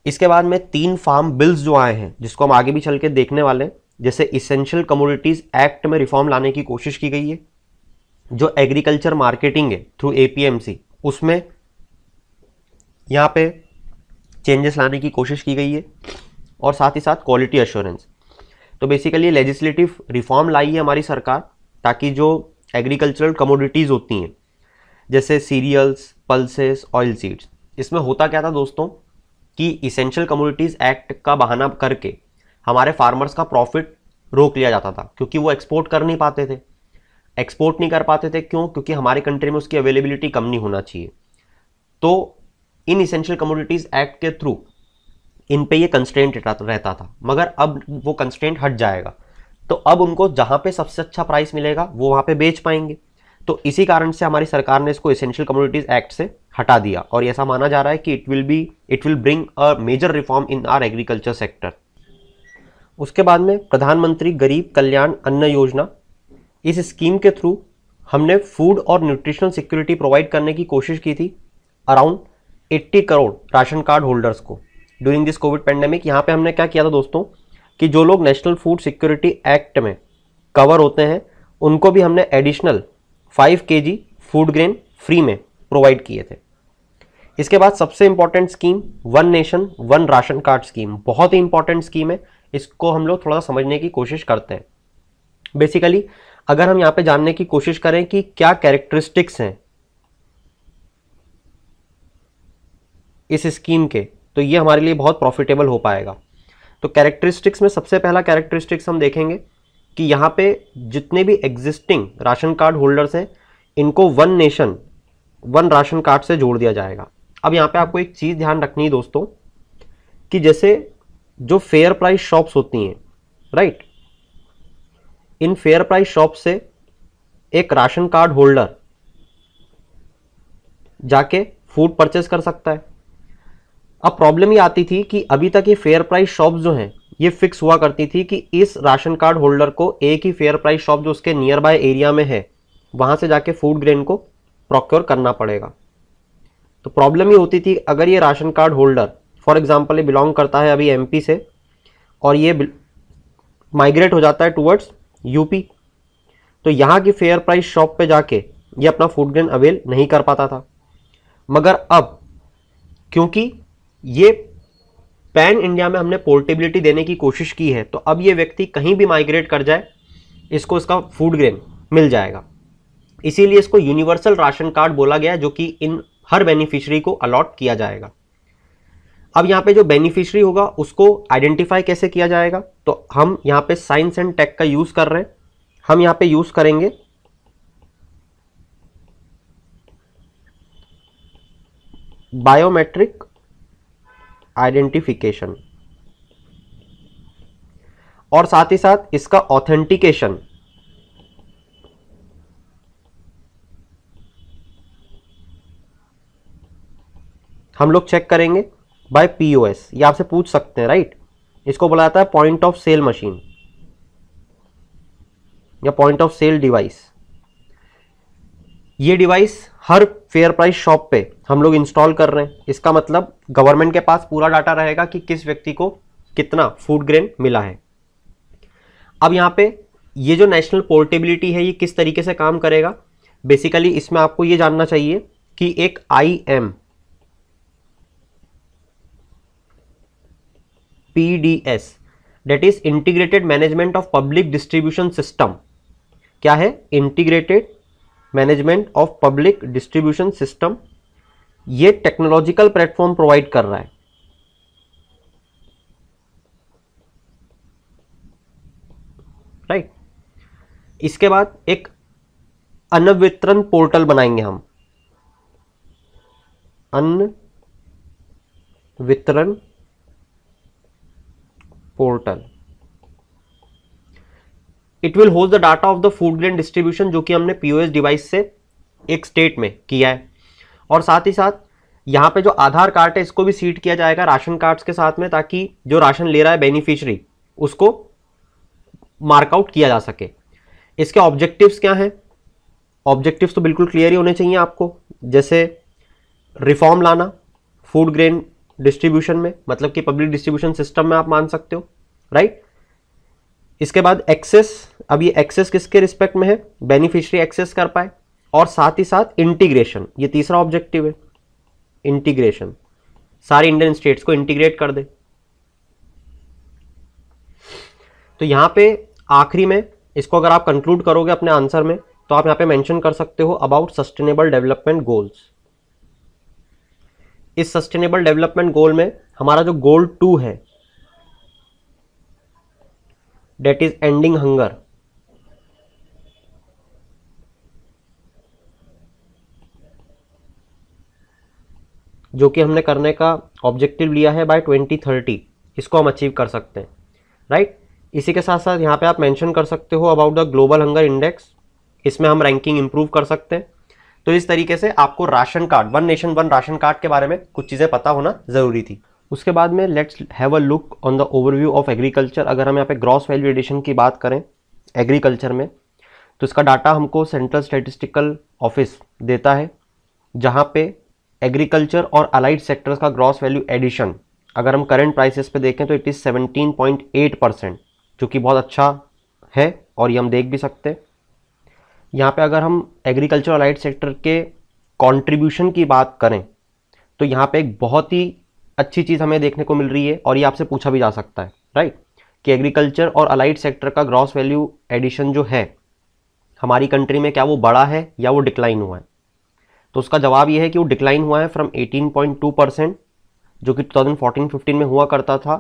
इसके बाद में तीन फार्म बिल्स जो आए हैं जिसको हम आगे भी चल के देखने वाले हैं जैसे इसेंशियल कमोडिटीज़ एक्ट में रिफॉर्म लाने की कोशिश की गई है जो एग्रीकल्चर मार्केटिंग है थ्रू एपीएमसी उसमें यहाँ पे चेंजेस लाने की कोशिश की गई है और साथ ही साथ क्वालिटी एश्योरेंस तो बेसिकली लेजिस्लेटिव रिफॉर्म लाई है हमारी सरकार ताकि जो एग्रीकल्चरल कमोडिटीज़ होती हैं जैसे सीरियल्स पल्सेस ऑयल सीड्स इसमें होता क्या था दोस्तों कि इसेंशियल कम्युनिटीज एक्ट का बहाना करके हमारे फार्मर्स का प्रॉफिट रोक लिया जाता था क्योंकि वो एक्सपोर्ट कर नहीं पाते थे एक्सपोर्ट नहीं कर पाते थे क्यों क्योंकि हमारे कंट्री में उसकी अवेलेबिलिटी कम नहीं होना चाहिए तो इन इसेंशियल कम्योडिटीज़ एक्ट के थ्रू इन पे ये कंस्टेंट रहता था मगर अब वो कंस्टेंट हट जाएगा तो अब उनको जहाँ पे सबसे अच्छा प्राइस मिलेगा वो वहाँ पे बेच पाएंगे तो इसी कारण से हमारी सरकार ने इसको इसेंशियल कम्युनिटीज एक्ट से हटा दिया और ऐसा माना जा रहा है कि it will be it will bring a major reform in our agriculture sector उसके बाद में प्रधानमंत्री गरीब कल्याण अन्न योजना इस स्कीम के थ्रू हमने फूड और न्यूट्रिशनल सिक्योरिटी प्रोवाइड करने की कोशिश की थी around 80 crore ration card holders को ड्यूरिंग दिस कोविड पेंडेमिक यहाँ पे हमने क्या किया था दोस्तों कि जो लोग नेशनल फूड सिक्योरिटी एक्ट में कवर होते हैं उनको भी हमने एडिशनल 5 के फूड ग्रेन फ्री में प्रोवाइड किए थे इसके बाद सबसे important scheme one nation one ration card scheme बहुत ही इंपॉर्टेंट स्कीम है इसको हम लोग थोड़ा समझने की कोशिश करते हैं बेसिकली अगर हम यहां पे जानने की कोशिश करें कि क्या कैरेक्टरिस्टिक्स हैं इस स्कीम के तो ये हमारे लिए बहुत प्रॉफिटेबल हो पाएगा तो कैरेक्टरिस्टिक्स में सबसे पहला कैरेक्टरिस्टिक्स हम देखेंगे कि यहां पे जितने भी एग्जिस्टिंग राशन कार्ड होल्डर्स हैं इनको one nation one ration card से जोड़ दिया जाएगा अब यहाँ पे आपको एक चीज़ ध्यान रखनी है दोस्तों कि जैसे जो फेयर प्राइस शॉप्स होती हैं right in fair price shop से एक राशन कार्ड होल्डर जाके फूड परचेस कर सकता है अब प्रॉब्लम ये आती थी कि अभी तक ये फेयर प्राइस शॉप जो हैं ये फिक्स हुआ करती थी कि इस राशन कार्ड होल्डर को एक ही फेयर प्राइस शॉप जो उसके नियर बाय एरिया में है वहाँ से जाके फूड ग्रेन को प्रोक्योर करना पड़ेगा तो प्रॉब्लम ये होती थी अगर ये ration card holder for example ये बिलोंग करता है अभी एम से और ये माइग्रेट हो जाता है टूवर्ड्स यूपी तो यहाँ की फेयर प्राइस शॉप पे जाके ये अपना फूड ग्रेन अवेल नहीं कर पाता था मगर अब क्योंकि ये पैन इंडिया में हमने पोर्टेबिलिटी देने की कोशिश की है तो अब ये व्यक्ति कहीं भी माइग्रेट कर जाए इसको इसका फूड ग्रेन मिल जाएगा इसीलिए इसको यूनिवर्सल राशन कार्ड बोला गया जो कि इन हर बेनिफिशियरी को अलॉट किया जाएगा अब यहाँ पे जो बेनिफिशियरी होगा उसको आइडेंटिफाई कैसे किया जाएगा तो हम यहाँ पे साइंस एंड टेक का यूज़ कर रहे हैं हम यहाँ पे यूज़ करेंगे बायोमेट्रिक आइडेंटिफिकेशन और साथ ही साथ इसका ऑथेंटिकेशन हम लोग चेक करेंगे बाय पीओएस ये आपसे पूछ सकते हैं राइट इसको बोला जाता है पॉइंट ऑफ सेल मशीन या पॉइंट ऑफ सेल डिवाइस ये डिवाइस हर फेयर प्राइस शॉप पे हम लोग इंस्टॉल कर रहे हैं इसका मतलब गवर्नमेंट के पास पूरा डाटा रहेगा कि किस व्यक्ति को कितना फूड ग्रेन मिला है अब यहाँ पे ये जो नेशनल पोर्टेबिलिटी है ये किस तरीके से काम करेगा बेसिकली इसमें आपको ये जानना चाहिए कि एक I M PDS that is integrated management of public distribution system क्या है integrated management of public distribution system ये टेक्नोलॉजिकल प्लेटफॉर्म प्रोवाइड कर रहा है राइट right? इसके बाद एक अन्न वितरण पोर्टल बनाएंगे हम Anna Vitran portal it will hold the data of the food grain distribution जो कि हमने पीओएस डिवाइस से एक स्टेट में किया है और साथ ही साथ यहाँ पे जो आधार कार्ड है इसको भी सीट किया जाएगा राशन कार्ड्स के साथ में ताकि जो राशन ले रहा है बेनिफिशरी उसको मार्कआउट किया जा सके इसके ऑब्जेक्टिव्स क्या हैं ऑब्जेक्टिव्स तो बिल्कुल क्लियर ही होने चाहिए आपको जैसे रिफॉर्म लाना फूड ग्रेन डिस्ट्रीब्यूशन में मतलब कि पब्लिक डिस्ट्रीब्यूशन सिस्टम में आप मान सकते हो राइट इसके बाद एक्सेस अब ये एक्सेस किसके रिस्पेक्ट में है बेनिफिशियरी एक्सेस कर पाए और साथ ही साथ इंटीग्रेशन ये तीसरा ऑब्जेक्टिव है इंटीग्रेशन सारे इंडियन स्टेट्स को इंटीग्रेट कर दे तो यहां पे आखिरी में इसको अगर आप कंक्लूड करोगे अपने आंसर में तो आप यहां पे मेंशन कर सकते हो अबाउट सस्टेनेबल डेवलपमेंट गोल्स इस सस्टेनेबल डेवलपमेंट गोल में हमारा जो गोल टू है डेट इज एंडिंग हंगर जो कि हमने करने का ऑब्जेक्टिव लिया है बाय 2030 इसको हम अचीव कर सकते हैं राइट right? इसी के साथ साथ यहां पे आप मेंशन कर सकते हो about the global hunger index इसमें हम रैंकिंग इंप्रूव कर सकते हैं तो इस तरीके से आपको ration card one nation one ration card के बारे में कुछ चीज़ें पता होना ज़रूरी थी उसके बाद में let's have a look on the overview of agriculture अगर हम यहाँ पे ग्रॉस वैल्यू एडिशन की बात करें एग्रीकल्चर में तो इसका डाटा हमको सेंट्रल स्टेटिस्टिकल ऑफिस देता है जहाँ पे एग्रीकल्चर और अलाइड सेक्टर्स का ग्रॉस वैल्यू एडिशन अगर हम करंट प्राइसेस पे देखें तो इट इज़ 17.8 परसेंट जो कि बहुत अच्छा है और ये हम देख भी सकते हैं यहाँ पे अगर हम एग्रीकल्चर और लाइट सेक्टर के कंट्रीब्यूशन की बात करें तो यहाँ पे एक बहुत ही अच्छी चीज़ हमें देखने को मिल रही है और ये आपसे पूछा भी जा सकता है राइट कि एग्रीकल्चर और अलाइड सेक्टर का ग्रॉस वैल्यू एडिशन जो है हमारी कंट्री में क्या वो बड़ा है या वो डिक्लाइन हुआ है तो उसका जवाब ये है कि वो डिक्लाइन हुआ है फ्रॉम 18.2 परसेंट जो कि 2014-15 में हुआ करता था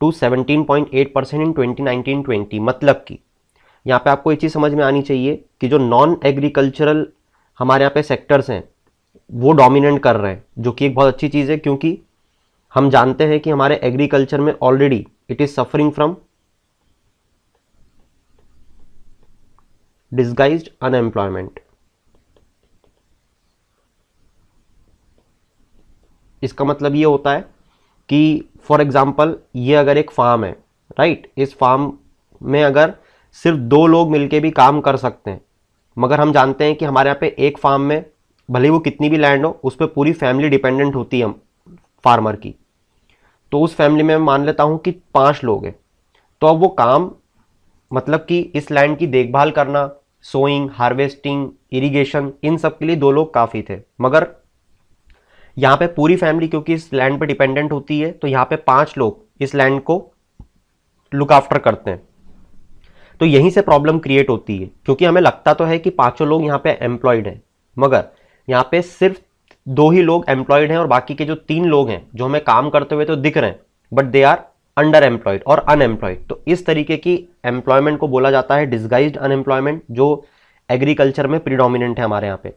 टू 17.8 परसेंट इन 2019-20 मतलब कि यहाँ पे आपको ये चीज़ समझ में आनी चाहिए कि जो नॉन एग्रीकल्चरल हमारे यहाँ पे सेक्टर्स हैं वो डोमिनेट कर रहे हैं जो कि एक बहुत अच्छी चीज़ है क्योंकि हम जानते हैं कि हमारे एग्रीकल्चर में already it is suffering from disguise unemployment इसका मतलब ये होता है कि फॉर एग्जाम्पल ये अगर एक फार्म है राइट right? इस फार्म में अगर सिर्फ दो लोग मिलके भी काम कर सकते हैं मगर हम जानते हैं कि हमारे यहाँ पे एक फार्म में भले वो कितनी भी लैंड हो उस पर पूरी फैमिली डिपेंडेंट होती है हम फार्मर की तो उस फैमिली में मान लेता हूँ कि पाँच लोग हैं तो अब वो काम मतलब कि इस लैंड की देखभाल करना सोइंग हार्वेस्टिंग इरिगेशन इन सब के लिए दो लोग काफ़ी थे मगर यहाँ पे पूरी फैमिली क्योंकि इस लैंड पे डिपेंडेंट होती है तो यहाँ पे पांच लोग इस लैंड को लुक आफ्टर करते हैं तो यहीं से प्रॉब्लम क्रिएट होती है क्योंकि हमें लगता तो है कि पांचों लोग यहाँ पे एम्प्लॉयड हैं मगर यहाँ पे सिर्फ दो ही लोग एम्प्लॉयड हैं और बाकी के जो तीन लोग हैं जो हमें काम करते हुए तो दिख रहे हैं but they are under employed और अनएम्प्लॉयड तो इस तरीके की एम्प्लॉयमेंट को बोला जाता है डिस्गाइज अनएम्प्लॉयमेंट जो एग्रीकल्चर में प्रिडोमिनेंट है हमारे यहाँ पे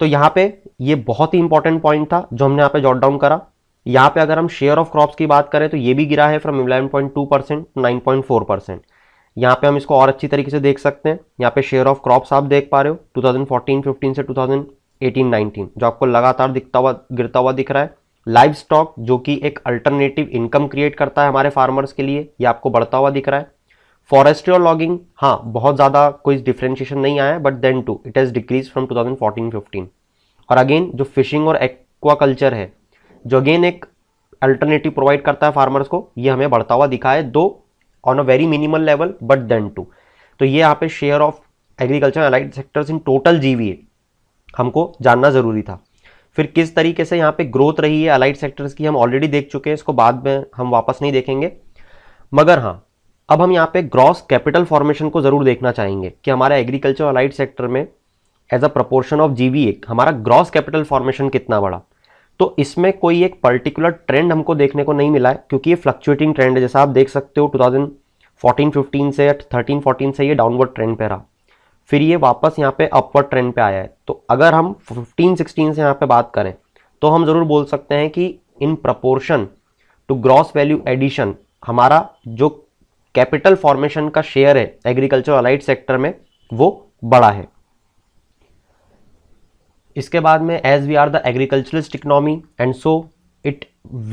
तो यहाँ पे ये बहुत ही इंपॉर्टेंट पॉइंट था जो हमने यहाँ पे जॉट डाउन करा यहाँ पे अगर हम शेयर ऑफ क्रॉप्स की बात करें तो ये भी गिरा है from eleven point two percent nine point four percent यहाँ पे हम इसको और अच्छी तरीके से देख सकते हैं यहाँ पे शेयर ऑफ क्रॉप्स आप देख पा रहे हो 2014-15 से 2018-19 जो आपको लगातार दिखता हुआ गिरता हुआ दिख रहा है लाइव स्टॉक जो कि एक अल्टरनेटिव इनकम क्रिएट करता है हमारे फार्मर्स के लिए ये आपको बढ़ता हुआ दिख रहा है फॉरेस्ट्री और लॉगिंग हाँ बहुत ज़्यादा कोई डिफ्रेंशिएशन नहीं आया है but then too it has decrease from two thousand और अगेन जो फिशिंग और एक्वाकल्चर है जो अगेन एक अल्टरनेटिव प्रोवाइड करता है फार्मर्स को ये हमें बढ़ता हुआ दिखा है though on a very minimal level but then too तो ये यहाँ पे share of agriculture allied sectors in total GVA हमको जानना जरूरी था फिर किस तरीके से यहाँ पे ग्रोथ रही है अलाइड सेक्टर्स की हम ऑलरेडी देख चुके हैं इसको बाद में हम वापस नहीं देखेंगे मगर हाँ अब हम यहाँ पे ग्रॉस कैपिटल फॉर्मेशन को ज़रूर देखना चाहेंगे कि हमारा एग्रीकल्चर अलाइड सेक्टर में as a proportion of GVA हमारा ग्रॉस कैपिटल फॉर्मेशन कितना बड़ा तो इसमें कोई एक पर्टिकुलर ट्रेंड हमको देखने को नहीं मिला है क्योंकि ये फ्लक्चुएटिंग ट्रेंड है जैसा आप देख सकते हो 2014 15 से 13 14 से ये डाउनवर्ड ट्रेंड पे रहा फिर ये वापस यहाँ पे अपवर्ड ट्रेंड पे आया है तो अगर हम 15 16 से यहाँ पे बात करें तो हम ज़रूर बोल सकते हैं कि in proportion to gross value addition हमारा जो कैपिटल फॉर्मेशन का शेयर है एग्रीकल्चर अलाइड सेक्टर में वो बड़ा है इसके बाद में as we are the agriculturalist economy and so it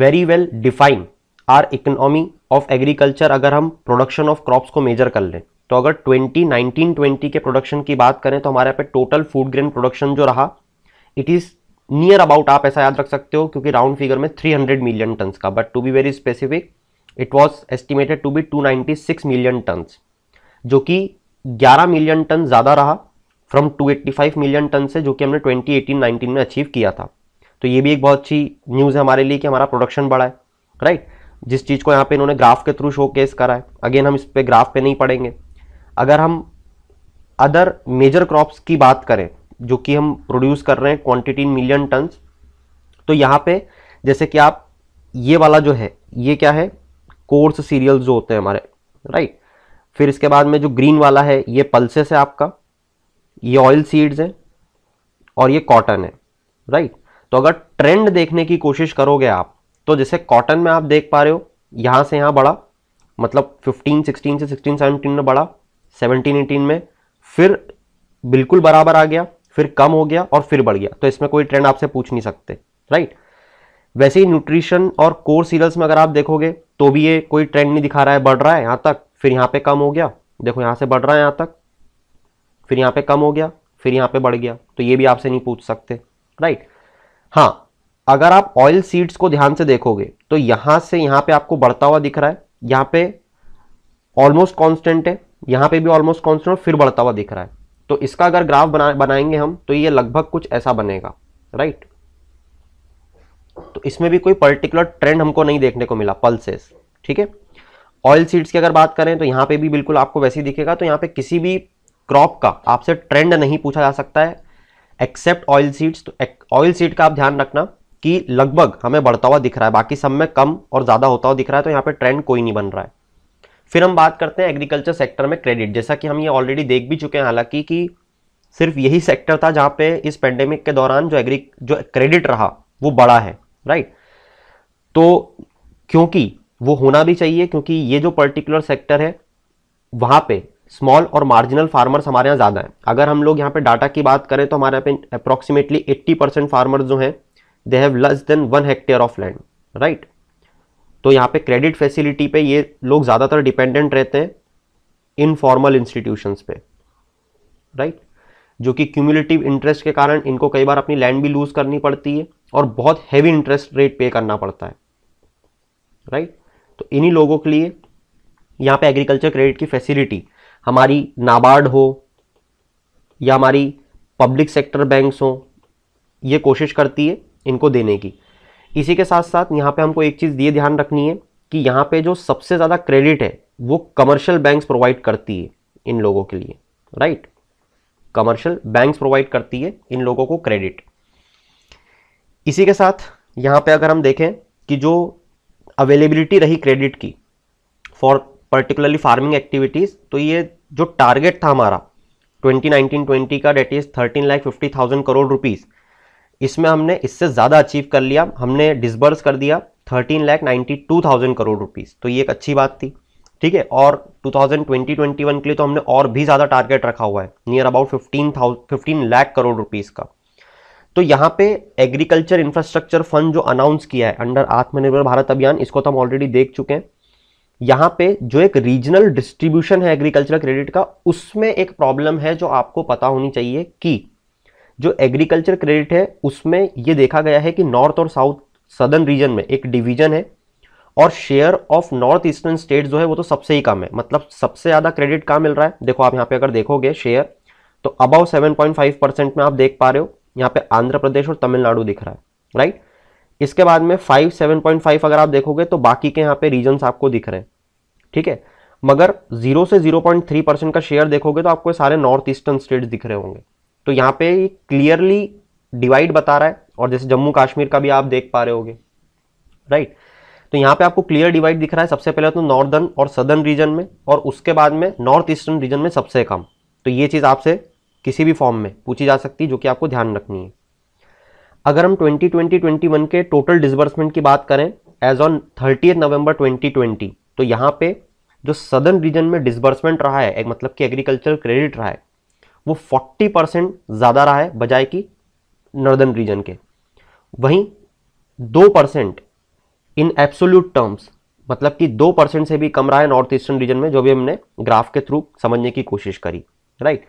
very well define our economy of agriculture अगर हम प्रोडक्शन ऑफ क्रॉप्स को मेजर कर लें तो अगर 2019 20 के प्रोडक्शन की बात करें तो हमारे यहाँ पे टोटल फूड ग्रेन प्रोडक्शन जो रहा इट इज़ नियर अबाउट आप ऐसा याद रख सकते हो क्योंकि राउंड फिगर में 300 मिलियन टन्स का but to be very specific it was estimated to be 296 million tons जो कि 11 मिलियन टन ज़्यादा रहा फ्रॉम 285 मिलियन टन से जो कि हमने 2018-19 में अचीव किया था तो ये भी एक बहुत अच्छी न्यूज़ है हमारे लिए कि हमारा प्रोडक्शन बढ़ा है राइट जिस चीज़ को यहाँ पे इन्होंने ग्राफ के थ्रू शो केस करा है अगेन हम इस पर ग्राफ पे नहीं पढ़ेंगे अगर हम अदर मेजर क्रॉप्स की बात करें जो कि हम प्रोड्यूस कर रहे हैं क्वान्टिटी मिलियन टन्स तो यहाँ पे जैसे कि आप ये वाला जो है ये क्या है कोर्स सीरियल जो होते हैं हमारे राइट फिर इसके बाद में जो ग्रीन वाला है ये पल्सेस है आपका ये ऑयल सीड्स है और ये कॉटन है राइट तो अगर ट्रेंड देखने की कोशिश करोगे आप तो जैसे कॉटन में आप देख पा रहे हो यहाँ से यहाँ बढ़ा मतलब 15 16 से 16 17 में बढ़ा 17 18 में फिर बिल्कुल बराबर आ गया फिर कम हो गया और फिर बढ़ गया तो इसमें कोई ट्रेंड आपसे पूछ नहीं सकते राइट वैसे ही न्यूट्रिशन और कोर सीरियल्स में अगर आप देखोगे तो भी ये कोई ट्रेंड नहीं दिखा रहा है बढ़ रहा है यहाँ तक फिर यहाँ पे कम हो गया देखो यहाँ से बढ़ रहा है यहाँ तक फिर यहाँ पे कम हो गया फिर यहाँ पे बढ़ गया तो ये भी आपसे नहीं पूछ सकते राइट हाँ अगर आप ऑयल सीड्स को ध्यान से देखोगे तो यहाँ से यहाँ पे आपको बढ़ता हुआ दिख रहा है यहाँ पे ऑलमोस्ट कांस्टेंट है यहाँ पे भी ऑलमोस्ट कांस्टेंट फिर बढ़ता हुआ दिख रहा है तो इसका अगर ग्राफ बना बनाएंगे हम तो ये लगभग कुछ ऐसा बनेगा राइट तो इसमें भी कोई पर्टिकुलर ट्रेंड हमको नहीं देखने को मिला पल्सेस ठीक है ऑयल सीड्स की अगर बात करें तो यहाँ पे भी बिल्कुल आपको वैसे ही दिखेगा तो यहाँ पे किसी भी क्रॉप का आपसे ट्रेंड नहीं पूछा जा सकता है एक्सेप्ट ऑयल सीड्स तो ऑयल सीड का आप ध्यान रखना कि लगभग हमें बढ़ता हुआ दिख रहा है बाकी सब में कम और ज़्यादा होता हुआ दिख रहा है तो यहाँ पे ट्रेंड कोई नहीं बन रहा है फिर हम बात करते हैं एग्रीकल्चर सेक्टर में क्रेडिट जैसा कि हम ये ऑलरेडी देख भी चुके हैं हालांकि कि सिर्फ यही सेक्टर था जहाँ पे इस पेंडेमिक के दौरान जो एग्री जो क्रेडिट रहा वो बड़ा है राइट तो क्योंकि वो होना भी चाहिए क्योंकि ये जो पर्टिकुलर सेक्टर है वहाँ पे स्मॉल और मार्जिनल फार्मर्स हमारे यहाँ ज़्यादा हैं अगर हम लोग यहाँ पे डाटा की बात करें तो हमारे यहाँ पे अप्रॉक्सीमेटली 80 परसेंट फार्मर्स जो हैं they have less than one hectare of land right तो यहाँ पे क्रेडिट फैसिलिटी पे ये लोग ज़्यादातर डिपेंडेंट रहते हैं इनफॉर्मल इंस्टीट्यूशंस पे राइट right? जो कि क्यूमुलेटिव इंटरेस्ट के कारण इनको कई बार अपनी लैंड भी लूज करनी पड़ती है और बहुत हैवी इंटरेस्ट रेट पे करना पड़ता है राइट right? तो इन्हीं लोगों के लिए यहाँ पे एग्रीकल्चर क्रेडिट की फैसिलिटी हमारी नाबार्ड हो या हमारी पब्लिक सेक्टर बैंक्स हों ये कोशिश करती है इनको देने की इसी के साथ साथ यहाँ पे हमको एक चीज़ ये ध्यान रखनी है कि यहाँ पे जो सबसे ज़्यादा क्रेडिट है वो कमर्शियल बैंक्स प्रोवाइड करती है इन लोगों के लिए राइट कमर्शियल बैंक्स प्रोवाइड करती है इन लोगों को क्रेडिट इसी के साथ यहाँ पे अगर हम देखें कि जो अवेलेबिलिटी रही क्रेडिट की फॉर पर्टिकुलरली फार्मिंग एक्टिविटीज़ तो ये जो टारगेट था हमारा 2019-20 का that is thirteen lakh fifty thousand crore rupees इसमें हमने इससे ज़्यादा अचीव कर लिया हमने डिसबर्स कर दिया thirteen lakh ninety two thousand crore rupees तो ये एक अच्छी बात थी ठीक है और 2020-21 के लिए तो हमने और भी ज़्यादा टारगेट रखा हुआ है near about fifteen thousand fifteen lakh crore rupees का तो यहाँ पे एग्रीकल्चर इंफ्रास्ट्रक्चर फंड जो अनाउंस किया है अंडर आत्मनिर्भर भारत अभियान इसको तो हम ऑलरेडी देख चुके हैं यहां पे जो एक रीजनल डिस्ट्रीब्यूशन है एग्रीकल्चरल क्रेडिट का उसमें एक प्रॉब्लम है जो आपको पता होनी चाहिए कि जो एग्रीकल्चर क्रेडिट है उसमें ये देखा गया है कि नॉर्थ और साउथ सदर्न रीजन में एक डिवीजन है और share of north eastern state जो है वो तो सबसे ही कम है मतलब सबसे ज़्यादा क्रेडिट कहाँ मिल रहा है देखो आप यहाँ पे अगर देखोगे शेयर तो अबाउ सेवन परसेंट में आप देख पा रहे हो यहाँ पे आंध्र प्रदेश और तमिलनाडु दिख रहा है राइट इसके बाद में फाइव सेवन पॉइंट फाइव अगर आप देखोगे तो बाकी के यहाँ पे रीजन आपको दिख रहे हैं ठीक है मगर जीरो से जीरो पॉइंट थ्री परसेंट का शेयर देखोगे तो आपको सारे नॉर्थ ईस्टर्न स्टेट्स दिख रहे होंगे तो यहाँ पे क्लियरली डिवाइड बता रहा है और जैसे जम्मू कश्मीर का भी आप देख पा रहे होगे राइट तो यहाँ पे आपको क्लियर डिवाइड दिख रहा है सबसे पहले तो नॉर्दर्न और सदर्न रीजन में और उसके बाद में नॉर्थ ईस्टर्न रीजन में सबसे कम तो ये चीज़ आपसे किसी भी फॉर्म में पूछी जा सकती है जो कि आपको ध्यान रखनी है अगर हम 2020-21 के टोटल डिसबर्समेंट की बात करें एज ऑन थर्टी नवंबर 2020 तो यहाँ पे जो सदर्न रीजन में डिसबर्समेंट रहा है मतलब कि एग्रीकल्चर क्रेडिट रहा है वो 40 परसेंट ज़्यादा रहा है बजाय कि नॉर्दर्न रीजन के वहीं दो परसेंट इन एब्सोल्यूट टर्म्स मतलब कि दो परसेंट से भी कम रहा है नॉर्थ ईस्टर्न रीजन में जो भी हमने ग्राफ के थ्रू समझने की कोशिश करी राइट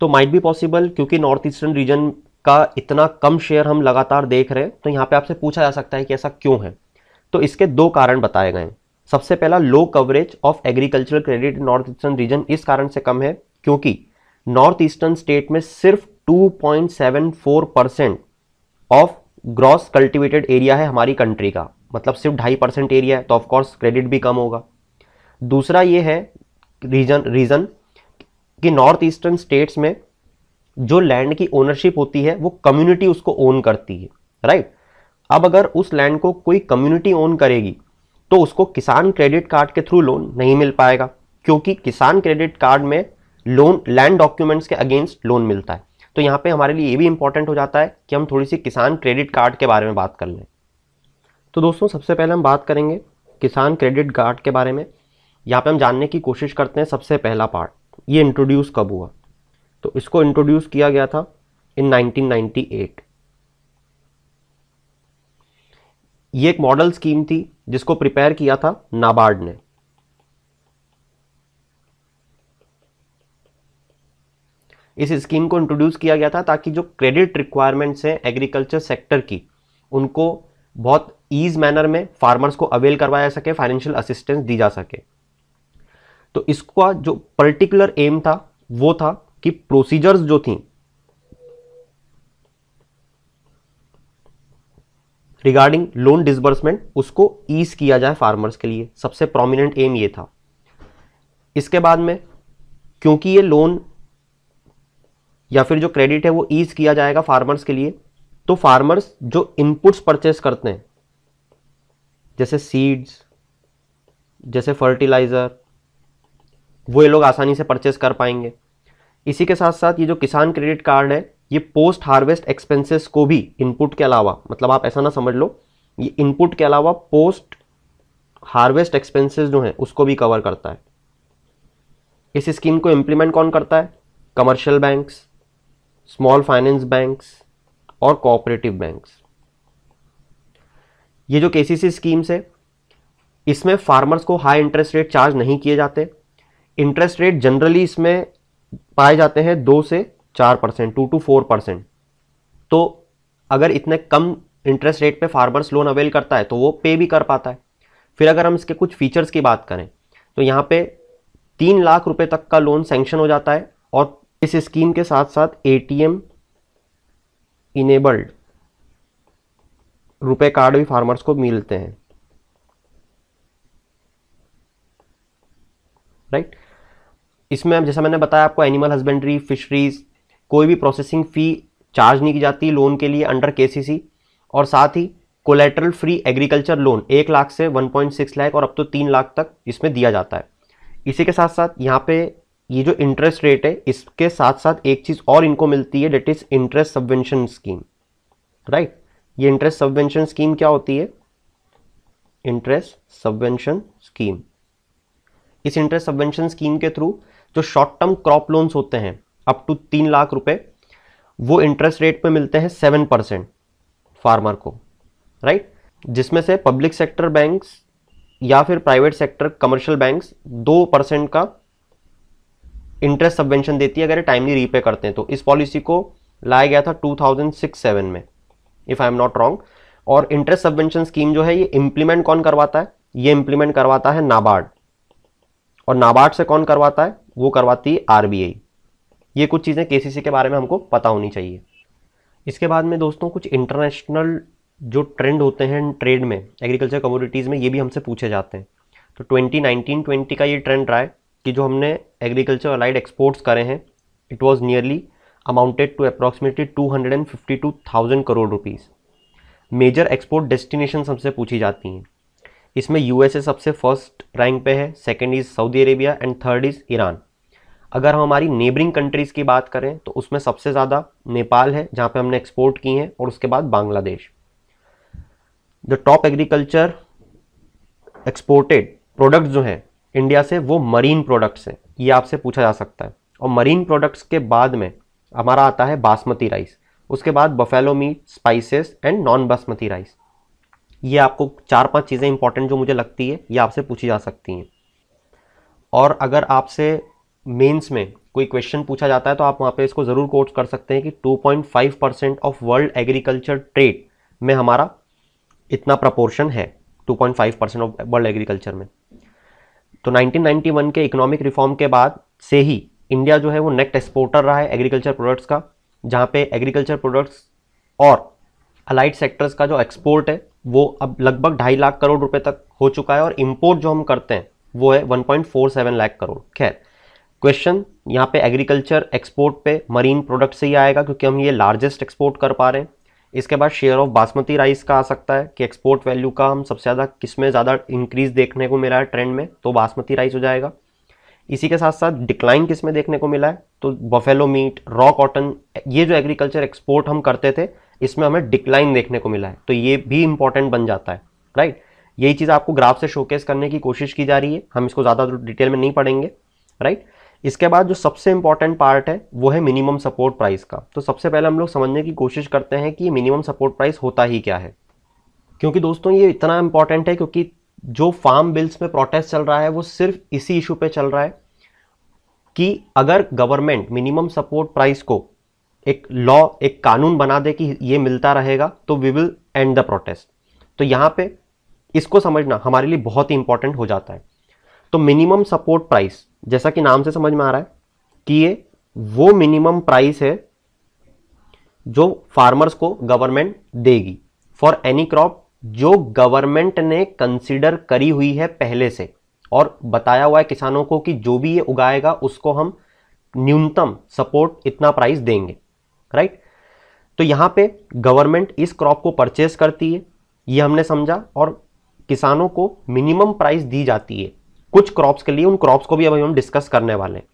तो माइट भी पॉसिबल क्योंकि नॉर्थ ईस्टर्न रीजन का इतना कम शेयर हम लगातार देख रहे हैं तो यहाँ पे आपसे पूछा जा सकता है कि ऐसा क्यों है तो इसके दो कारण बताए गए सबसे पहला low coverage of agricultural credit north eastern region इस कारण से कम है क्योंकि नॉर्थ ईस्टर्न स्टेट में सिर्फ 2.74 percent of gross cultivated area है हमारी कंट्री का मतलब सिर्फ ढाई परसेंट एरिया है तो ऑफकोर्स क्रेडिट भी कम होगा दूसरा ये है रीजन रीज़न कि नॉर्थ ईस्टर्न स्टेट्स में जो लैंड की ओनरशिप होती है वो कम्युनिटी उसको ओन करती है राइट अब अगर उस लैंड को कोई कम्युनिटी ओन करेगी तो उसको किसान क्रेडिट कार्ड के थ्रू लोन नहीं मिल पाएगा क्योंकि किसान क्रेडिट कार्ड में लोन लैंड डॉक्यूमेंट्स के अगेंस्ट लोन मिलता है तो यहाँ पे हमारे लिए ये भी इंपॉर्टेंट हो जाता है कि हम थोड़ी सी किसान क्रेडिट कार्ड के बारे में बात कर लें तो दोस्तों सबसे पहले हम बात करेंगे किसान क्रेडिट कार्ड के बारे में यहाँ पे हम जानने की कोशिश करते हैं सबसे पहला पार्ट ये इंट्रोड्यूस कब हुआ तो इसको इंट्रोड्यूस किया गया था इन 1998 ये एक मॉडल स्कीम थी जिसको प्रिपेयर किया था नाबार्ड ने इस स्कीम को इंट्रोड्यूस किया गया था ताकि जो क्रेडिट रिक्वायरमेंट्स हैं एग्रीकल्चर सेक्टर की उनको बहुत ईज मैनर में फार्मर्स को अवेल करवाया सके फाइनेंशियल असिस्टेंस दी जा सके तो इसका जो पर्टिकुलर एम था वो था कि प्रोसीजर्स जो थी रिगार्डिंग लोन डिसबर्समेंट उसको ईज किया जाए फार्मर्स के लिए सबसे प्रोमिनेंट एम ये था इसके बाद में क्योंकि ये लोन या फिर जो क्रेडिट है वो ईज किया जाएगा फार्मर्स के लिए तो फार्मर्स जो इनपुट्स परचेस करते हैं जैसे सीड्स जैसे फर्टिलाइज़र वो ये लोग आसानी से परचेस कर पाएंगे इसी के साथ साथ ये जो किसान क्रेडिट कार्ड है ये पोस्ट हार्वेस्ट एक्सपेंसेस को भी इनपुट के अलावा मतलब आप ऐसा ना समझ लो ये इनपुट के अलावा पोस्ट हार्वेस्ट एक्सपेंसेस जो है उसको भी कवर करता है इस स्कीम को इम्प्लीमेंट कौन करता है commercial banks small finance banks और कोऑपरेटिव बैंक्स ये जो केसीसी स्कीम्स है इसमें फार्मर्स को हाई इंटरेस्ट रेट चार्ज नहीं किए जाते इंटरेस्ट रेट जनरली इसमें पाए जाते हैं दो से चार percent two to four percent तो अगर इतने कम इंटरेस्ट रेट पे फार्मर्स लोन अवेल करता है तो वो पे भी कर पाता है फिर अगर हम इसके कुछ फीचर्स की बात करें तो यहाँ पे तीन लाख रुपए तक का लोन सेंक्शन हो जाता है और इस स्कीम के साथ साथ एम इनेबल्ड रुपए कार्ड भी फार्मर्स को मिलते हैं राइट इसमें जैसा मैंने बताया आपको एनिमल हस्बेंड्री फिशरीज कोई भी प्रोसेसिंग फ़ी चार्ज नहीं की जाती लोन के लिए अंडर के और साथ ही कोलेट्रल फ्री एग्रीकल्चर लोन एक लाख से वन पॉइंट सिक्स लाख और अब तो तीन लाख तक इसमें दिया जाता है इसी के साथ साथ यहाँ पे ये जो इंटरेस्ट रेट है इसके साथ साथ एक चीज़ और इनको मिलती है that is interest subvention scheme right ये इंटरेस्ट सबवेंशन स्कीम क्या होती है इंटरेस्ट सबवेंशन स्कीम इस इंटरेस्ट सबवेंशन स्कीम के थ्रू जो शॉर्ट टर्म क्रॉप लोन्स होते हैं अप टू तीन लाख रुपए वो इंटरेस्ट रेट पे मिलते हैं सेवन परसेंट फार्मर को राइट जिसमें से पब्लिक सेक्टर बैंक्स या फिर प्राइवेट सेक्टर कमर्शियल बैंक्स दो परसेंट का इंटरेस्ट सबवेंशन देती है अगर टाइमली रीपे करते हैं तो इस पॉलिसी को लाया गया था 2006-7 में if I am not wrong और इंटरेस्ट सबवेंशन स्कीम जो है ये इम्प्लीमेंट कौन करवाता है ये इम्प्लीमेंट करवाता है नाबार्ड और नाबार्ड से कौन करवाता है वो करवाती है आरबीआई ये कुछ चीज़ें केसीसी के बारे में हमको पता होनी चाहिए इसके बाद में दोस्तों कुछ इंटरनेशनल जो ट्रेंड होते हैं ट्रेड में एग्रीकल्चर कम्योडिटीज़ में ये भी हमसे पूछे जाते हैं तो 2019 20 का ये ट्रेंड रहा है कि जो हमने एग्रीकल्चर अलाइड एक्सपोर्ट्स करे हैं it was nearly amounted to approximately thousand crore rupees major export destination हमसे पूछी जाती हैं इसमें यूएसए सबसे फर्स्ट रैंक पे है second is Saudi Arabia and third is Iran अगर हम हमारी नेबरिंग कंट्रीज़ की बात करें तो उसमें सबसे ज़्यादा नेपाल है जहाँ पे हमने एक्सपोर्ट की है और उसके बाद Bangladesh the top agriculture exported product जो हैं इंडिया से वो मरीन प्रोडक्ट्स हैं ये आपसे पूछा जा सकता है और मरीन प्रोडक्ट्स के बाद में हमारा आता है बासमती राइस उसके बाद buffalo meat spices and non basmati rice ये आपको चार पांच चीज़ें इंपॉर्टेंट जो मुझे लगती है ये आपसे पूछी जा सकती हैं और अगर आपसे मेंस में कोई क्वेश्चन पूछा जाता है तो आप वहाँ पे इसको ज़रूर कोट कर सकते हैं कि 2.5 percent of world agriculture trade में हमारा इतना प्रपोर्शन है 2.5 परसेंट ऑफ वर्ल्ड एग्रीकल्चर में तो 1991 के इकोनॉमिक रिफॉर्म के बाद से ही इंडिया जो है वो नेक्स्ट एक्सपोर्टर रहा है एग्रीकल्चर प्रोडक्ट्स का जहाँ पे एग्रीकल्चर प्रोडक्ट्स और अलाइड सेक्टर्स का जो एक्सपोर्ट है वो अब लगभग ढाई लाख करोड़ रुपए तक हो चुका है और इम्पोर्ट जो हम करते हैं वो है 1.47 लाख करोड़ खैर क्वेश्चन यहाँ पे एग्रीकल्चर एक्सपोर्ट पे मरीन प्रोडक्ट से ही आएगा क्योंकि हम ये लार्जेस्ट एक्सपोर्ट कर पा रहे हैं इसके बाद शेयर ऑफ बासमती राइस का आ सकता है कि एक्सपोर्ट वैल्यू का हम सबसे ज़्यादा किसमें ज़्यादा इंक्रीज देखने को मिला है ट्रेंड में तो बासमती राइस हो जाएगा इसी के साथ साथ डिक्लाइन किस में देखने को मिला है तो बफेलो मीट रॉ कॉटन ये जो एग्रीकल्चर एक्सपोर्ट हम करते थे इसमें हमें डिक्लाइन देखने को मिला है तो ये भी इंपॉर्टेंट बन जाता है राइट यही चीज़ आपको ग्राफ से शोकेस करने की कोशिश की जा रही है हम इसको ज़्यादा डिटेल में नहीं पढ़ेंगे राइट इसके बाद जो सबसे इंपॉर्टेंट पार्ट है वो है मिनिमम सपोर्ट प्राइस का तो सबसे पहले हम लोग समझने की कोशिश करते हैं कि मिनिमम सपोर्ट प्राइस होता ही क्या है क्योंकि दोस्तों ये इतना इंपॉर्टेंट है क्योंकि जो फार्म बिल्स में प्रोटेस्ट चल रहा है वो सिर्फ इसी इशू पे चल रहा है कि अगर गवर्नमेंट मिनिमम सपोर्ट प्राइस को एक लॉ एक कानून बना दे कि ये मिलता रहेगा तो we will end the protest तो यहाँ पे इसको समझना हमारे लिए बहुत ही इंपॉर्टेंट हो जाता है तो मिनिमम सपोर्ट प्राइस जैसा कि नाम से समझ में आ रहा है कि ये वो मिनिमम प्राइस है जो फार्मर्स को गवर्नमेंट देगी फॉर एनी क्रॉप जो गवर्नमेंट ने कंसिडर करी हुई है पहले से और बताया हुआ है किसानों को कि जो भी ये उगाएगा उसको हम न्यूनतम सपोर्ट इतना प्राइस देंगे राइट तो यहां पे गवर्नमेंट इस क्रॉप को परचेस करती है ये हमने समझा और किसानों को मिनिमम प्राइस दी जाती है कुछ क्रॉप्स के लिए उन क्रॉप्स को भी अभी हम डिस्कस करने वाले हैं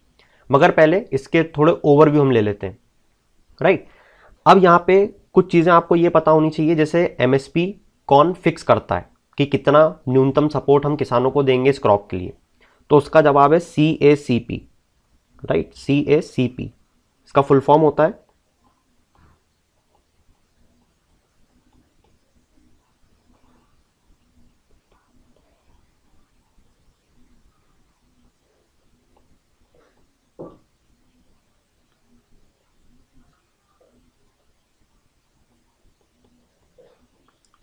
मगर पहले इसके थोड़े ओवरव्यू हम ले लेते हैं राइट अब यहाँ पे कुछ चीज़ें आपको ये पता होनी चाहिए जैसे एमएसपी कौन फिक्स करता है कि कितना न्यूनतम सपोर्ट हम किसानों को देंगे इस क्रॉप के लिए तो उसका जवाब है C A C P right C A C P इसका फुल फॉर्म होता है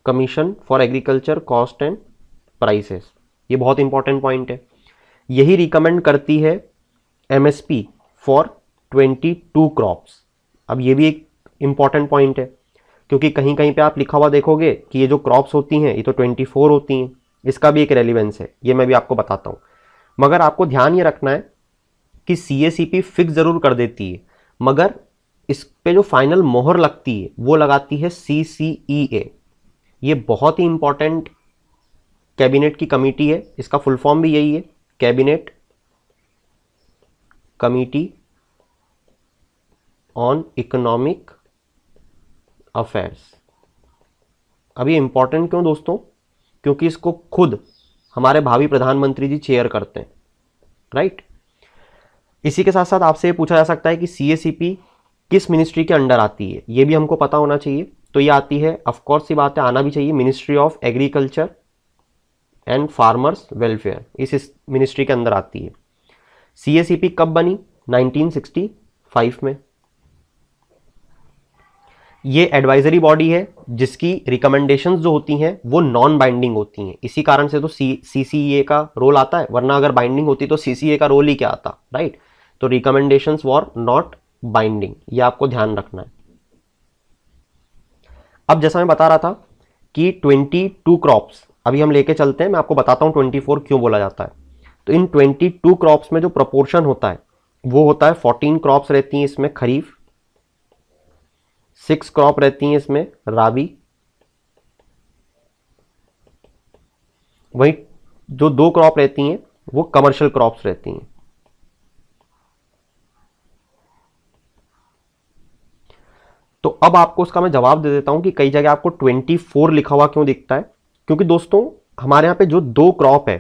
commission for agriculture cost and prices ये बहुत इंपॉर्टेंट पॉइंट है यही रिकमेंड करती है एमएसपी फॉर 22 क्रॉप्स अब ये भी एक इम्पॉर्टेंट पॉइंट है क्योंकि कहीं कहीं पे आप लिखा हुआ देखोगे कि ये जो क्रॉप्स होती हैं ये तो 24 होती हैं इसका भी एक रेलिवेंस है ये मैं भी आपको बताता हूँ मगर आपको ध्यान ये रखना है कि सी फिक्स ज़रूर कर देती है मगर इस पे जो फाइनल मोहर लगती है वो लगाती है सी सी ई ए ये बहुत ही इम्पॉर्टेंट कैबिनेट की कमेटी है इसका फुल फॉर्म भी यही है cabinet committee on economic affairs अब ये इम्पॉर्टेंट क्यों दोस्तों क्योंकि इसको खुद हमारे भावी प्रधानमंत्री जी चेयर करते हैं राइट इसी के साथ साथ आपसे ये पूछा जा सकता है कि सी किस मिनिस्ट्री के अंडर आती है ये भी हमको पता होना चाहिए तो ये आती है अफकोर्स ये बात है आना भी चाहिए ministry of agriculture and farmers welfare इस, इस मिनिस्ट्री के अंदर आती है सी कब बनी 1965 में ये एडवाइजरी बॉडी है जिसकी रिकमेंडेशंस जो होती हैं वो नॉन बाइंडिंग होती हैं इसी कारण से तो सी सी का रोल आता है वरना अगर बाइंडिंग होती तो सी का रोल ही क्या आता राइट तो रिकमेंडेशंस वॉर नॉट बाइंडिंग ये आपको ध्यान रखना है अब जैसा मैं बता रहा था कि 22 क्रॉप्स अभी हम लेके चलते हैं मैं आपको बताता हूँ 24 क्यों बोला जाता है तो इन 22 क्रॉप्स में जो प्रपोर्शन होता है वो होता है 14 क्रॉप्स रहती हैं इसमें खरीफ सिक्स क्रॉप रहती हैं इसमें राबी वहीं जो दो क्रॉप रहती हैं वो कमर्शियल क्रॉप्स रहती हैं तो अब आपको उसका मैं जवाब दे देता हूं कि कई जगह आपको 24 लिखा हुआ क्यों दिखता है क्योंकि दोस्तों हमारे यहां पे जो दो क्रॉप है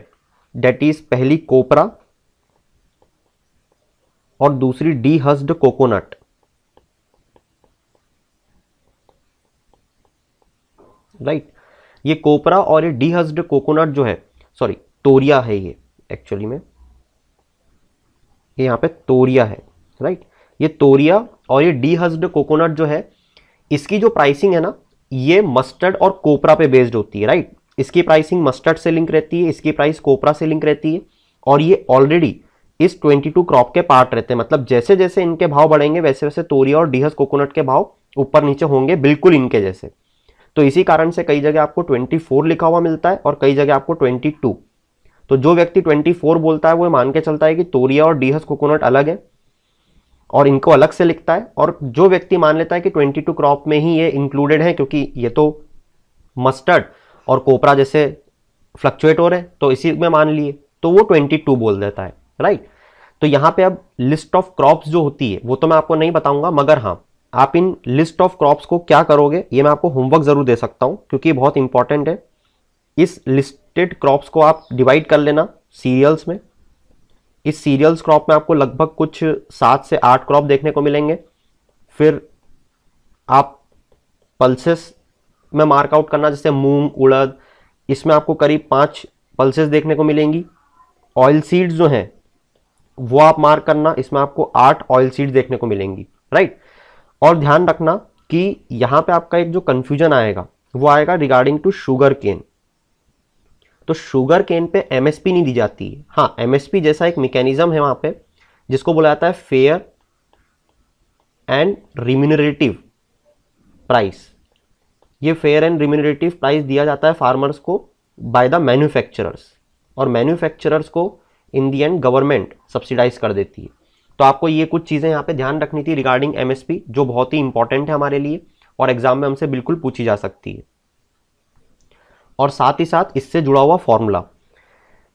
डेट इज पहली कोपरा और दूसरी डी हस्ड कोकोनट राइट ये कोपरा और ये डी हस्ड कोकोनट जो है सॉरी तोरिया है ये एक्चुअली में ये यहां पे तोरिया है राइट ये तोरिया और ये डीहस्ड कोकोनट जो है इसकी जो प्राइसिंग है ना ये मस्टर्ड और कोपरा पे बेस्ड होती है राइट इसकी प्राइसिंग मस्टर्ड से लिंक रहती है इसकी प्राइस कोपरा से लिंक रहती है और ये ऑलरेडी इस 22 क्रॉप के पार्ट रहते हैं मतलब जैसे जैसे इनके भाव बढ़ेंगे वैसे वैसे तोरिया और डीहस कोकोनट के भाव ऊपर नीचे होंगे बिल्कुल इनके जैसे तो इसी कारण से कई जगह आपको 24 लिखा हुआ मिलता है और कई जगह आपको 22 तो जो व्यक्ति 24 बोलता है वो मान के चलता है कि तोरिया और डीहस कोकोनट अलग है और इनको अलग से लिखता है और जो व्यक्ति मान लेता है कि 22 क्रॉप में ही ये इंक्लूडेड है क्योंकि ये तो मस्टर्ड और कोपरा जैसे फ्लक्चुएट हो रहे हैं तो इसी में मान लिए तो वो 22 बोल देता है राइट तो यहाँ पे अब लिस्ट ऑफ क्रॉप्स जो होती है वो तो मैं आपको नहीं बताऊंगा मगर हाँ आप इन लिस्ट ऑफ क्रॉप्स को क्या करोगे ये मैं आपको होमवर्क ज़रूर दे सकता हूँ क्योंकि ये बहुत इंपॉर्टेंट है इस लिस्टेड क्रॉप्स को आप डिवाइड कर लेना सीरियल्स में इस सीरियल्स क्रॉप में आपको लगभग कुछ सात से आठ क्रॉप देखने को मिलेंगे फिर आप पल्सेस में मार्कआउट करना जैसे मूंग उड़द इसमें आपको करीब पाँच पल्सेस देखने को मिलेंगी ऑयल सीड्स जो हैं वो आप मार्क करना इसमें आपको आठ ऑयल सीड्स देखने को मिलेंगी राइट और ध्यान रखना कि यहाँ पे आपका एक जो कन्फ्यूजन आएगा वो आएगा रिगार्डिंग टू शुगर केन तो शुगर केन पे एमएसपी नहीं दी जाती है हाँ एमएसपी जैसा एक मैकेनिज्म है वहाँ पे जिसको बोला जाता है फेयर एंड रिम्यूनरेटिव प्राइस ये फेयर एंड रिम्यूनरेटिव प्राइस दिया जाता है फार्मर्स को बाय द मैन्युफैक्चरर्स और मैन्युफैक्चरर्स को in the end government subsidise कर देती है तो आपको ये कुछ चीज़ें यहाँ पे ध्यान रखनी थी रिगार्डिंग एमएसपी जो बहुत ही इंपॉर्टेंट है हमारे लिए और एग्जाम में हमसे बिल्कुल पूछी जा सकती है और साथ ही साथ इससे जुड़ा हुआ फॉर्मूला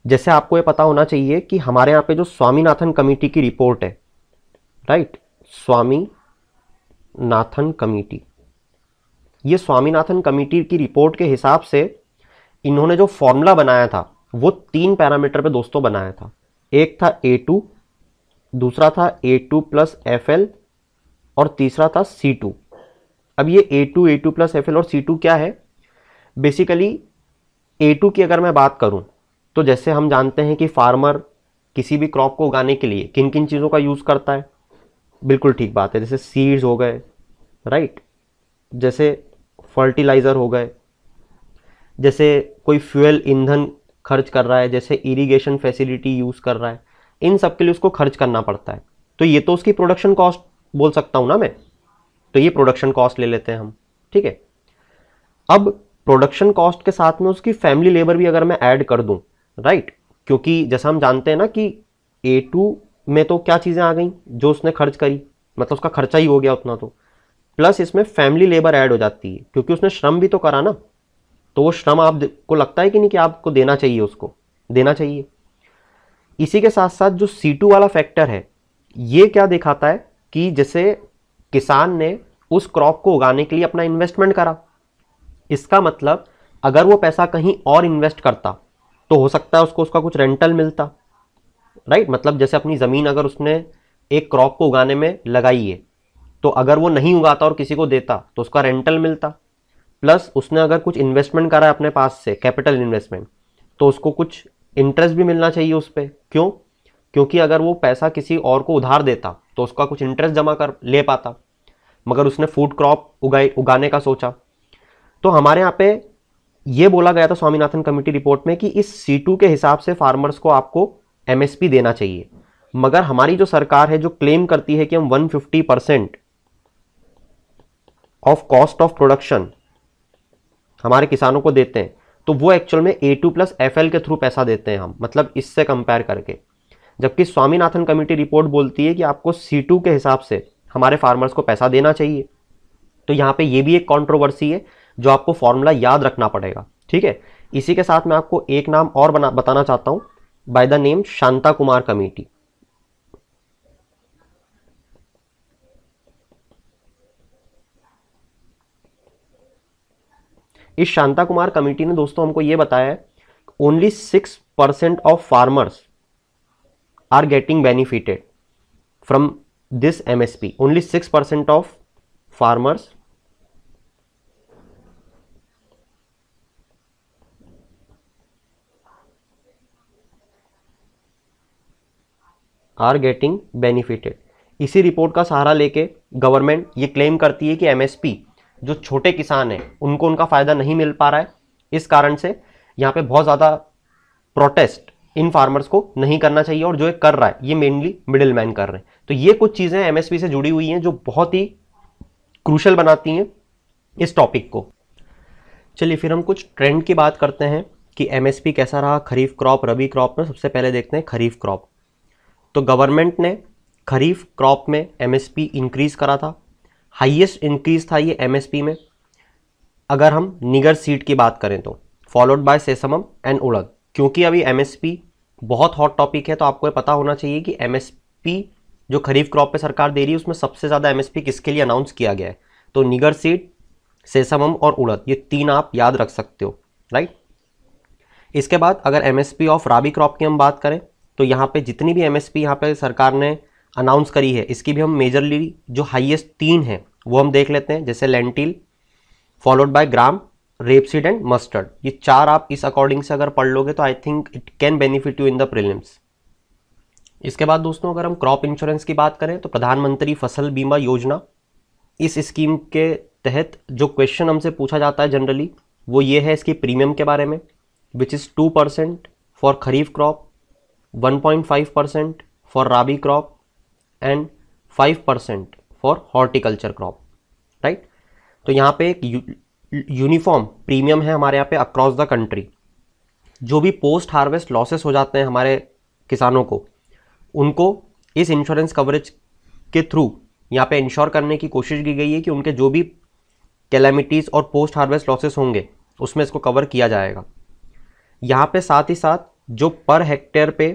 जैसे आपको ये पता होना चाहिए कि हमारे यहाँ पे जो स्वामीनाथन कमेटी की रिपोर्ट है राइट स्वामीनाथन कमेटी ये स्वामीनाथन कमेटी की रिपोर्ट के हिसाब से इन्होंने जो फॉर्मूला बनाया था वो तीन पैरामीटर पे दोस्तों बनाया था एक था ए टू दूसरा था A two plus F L और तीसरा था सी टू अब ये A two A two plus F L और सी टू क्या है बेसिकली ए टू की अगर मैं बात करूँ तो जैसे हम जानते हैं कि फार्मर किसी भी क्रॉप को उगाने के लिए किन किन चीज़ों का यूज़ करता है बिल्कुल ठीक बात है जैसे सीड्स हो गए राइट जैसे फर्टिलाइज़र हो गए जैसे कोई फ्यूल ईंधन खर्च कर रहा है जैसे इरिगेशन फैसिलिटी यूज़ कर रहा है इन सब के लिए उसको खर्च करना पड़ता है तो ये तो उसकी प्रोडक्शन कॉस्ट बोल सकता हूँ ना मैं तो ये प्रोडक्शन कॉस्ट ले लेते हैं हम ठीक है अब प्रोडक्शन कॉस्ट के साथ में उसकी फैमिली लेबर भी अगर मैं ऐड कर दूं राइट क्योंकि जैसा हम जानते हैं ना कि ए टू में तो क्या चीज़ें आ गई जो उसने खर्च करी मतलब उसका खर्चा ही हो गया उतना तो प्लस इसमें फैमिली लेबर ऐड हो जाती है क्योंकि उसने श्रम भी तो करा ना तो वो श्रम आपको लगता है कि नहीं कि आपको देना चाहिए उसको देना चाहिए इसी के साथ साथ जो सी टू वाला फैक्टर है ये क्या दिखाता है कि जैसे किसान ने उस क्रॉप को उगाने के लिए अपना इन्वेस्टमेंट करा इसका मतलब अगर वो पैसा कहीं और इन्वेस्ट करता तो हो सकता है उसको उसका कुछ रेंटल मिलता राइट मतलब जैसे अपनी ज़मीन अगर उसने एक क्रॉप को उगाने में लगाई है तो अगर वो नहीं उगाता और किसी को देता तो उसका रेंटल मिलता प्लस उसने अगर कुछ इन्वेस्टमेंट करा है अपने पास से कैपिटल इन्वेस्टमेंट तो उसको कुछ इंटरेस्ट भी मिलना चाहिए उस पर क्यों क्योंकि अगर वो पैसा किसी और को उधार देता तो उसका कुछ इंटरेस्ट जमा कर ले पाता मगर उसने फूड क्रॉप उगाई उगाने का सोचा तो हमारे यहाँ पे ये बोला गया था स्वामीनाथन कमेटी रिपोर्ट में कि इस सी के हिसाब से फार्मर्स को आपको एमएसपी देना चाहिए मगर हमारी जो सरकार है जो क्लेम करती है कि हम 150 percent of cost of production हमारे किसानों को देते हैं तो वो एक्चुअल में ए टू प्लस एफ के थ्रू पैसा देते हैं हम मतलब इससे कंपेयर करके जबकि स्वामीनाथन कमेटी रिपोर्ट बोलती है कि आपको सी के हिसाब से हमारे फार्मर्स को पैसा देना चाहिए तो यहाँ पे ये भी एक कंट्रोवर्सी है जो आपको फॉर्मूला याद रखना पड़ेगा ठीक है इसी के साथ मैं आपको एक नाम और बना बताना चाहता हूं by the name Shanta Kumar committee इस शांता कुमार कमेटी ने दोस्तों हमको यह बताया only six percent of farmers are getting benefited from this MSP only six percent of farmers are getting benefited इसी रिपोर्ट का सहारा लेके गवर्नमेंट ये क्लेम करती है कि एमएसपी जो छोटे किसान हैं उनको उनका फ़ायदा नहीं मिल पा रहा है इस कारण से यहाँ पे बहुत ज़्यादा प्रोटेस्ट इन फार्मर्स को नहीं करना चाहिए और जो कर रहा है ये मेनली मिडिल मैन कर रहे हैं तो ये कुछ चीज़ें एमएसपी से जुड़ी हुई हैं जो बहुत ही क्रूशल बनाती हैं इस टॉपिक को चलिए फिर हम कुछ ट्रेंड की बात करते हैं कि एमएसपी कैसा रहा खरीफ क्रॉप रबी क्रॉप में सबसे पहले देखते हैं खरीफ क्रॉप तो गवर्नमेंट ने खरीफ क्रॉप में एमएसपी इंक्रीज़ करा था हाईएस्ट इंक्रीज़ था ये एमएसपी में अगर हम निगर सीड की बात करें तो followed by sesamum and urad क्योंकि अभी एमएसपी बहुत हॉट टॉपिक है तो आपको पता होना चाहिए कि एमएसपी जो खरीफ क्रॉप पे सरकार दे रही है उसमें सबसे ज़्यादा एमएसपी किसके लिए अनाउंस किया गया है तो निगर सीड सेसमम और उड़द ये तीन आप याद रख सकते हो राइट इसके बाद अगर एमएसपी ऑफ राबी क्रॉप की हम बात करें तो यहाँ पे जितनी भी एमएसपी यहाँ पे सरकार ने अनाउंस करी है इसकी भी हम मेजरली जो हाईएस्ट तीन है वो हम देख लेते हैं जैसे lentil followed by gram rapeseed and mustard ये चार आप इस अकॉर्डिंग से अगर पढ़ लोगे तो I think it can benefit you in the prelims इसके बाद दोस्तों अगर हम क्रॉप इंश्योरेंस की बात करें तो प्रधानमंत्री फसल बीमा योजना इस स्कीम के तहत जो क्वेश्चन हमसे पूछा जाता है जनरली वो ये है इसकी प्रीमियम के बारे में which is two percent for kharif crop 1.5 percent for rabi crop and 5 percent for horticulture crop right तो यहाँ पे एक यूनिफॉर्म प्रीमियम है हमारे यहाँ पे अक्रॉस द कंट्री जो भी पोस्ट हार्वेस्ट लॉसेस हो जाते हैं हमारे किसानों को उनको इस इंश्योरेंस कवरेज के थ्रू यहाँ पे इंश्योर करने की कोशिश की गई है कि उनके जो भी कैलेमिटीज़ और पोस्ट हार्वेस्ट लॉसेस होंगे उसमें इसको कवर किया जाएगा यहाँ पे साथ ही साथ जो पर हेक्टेयर पे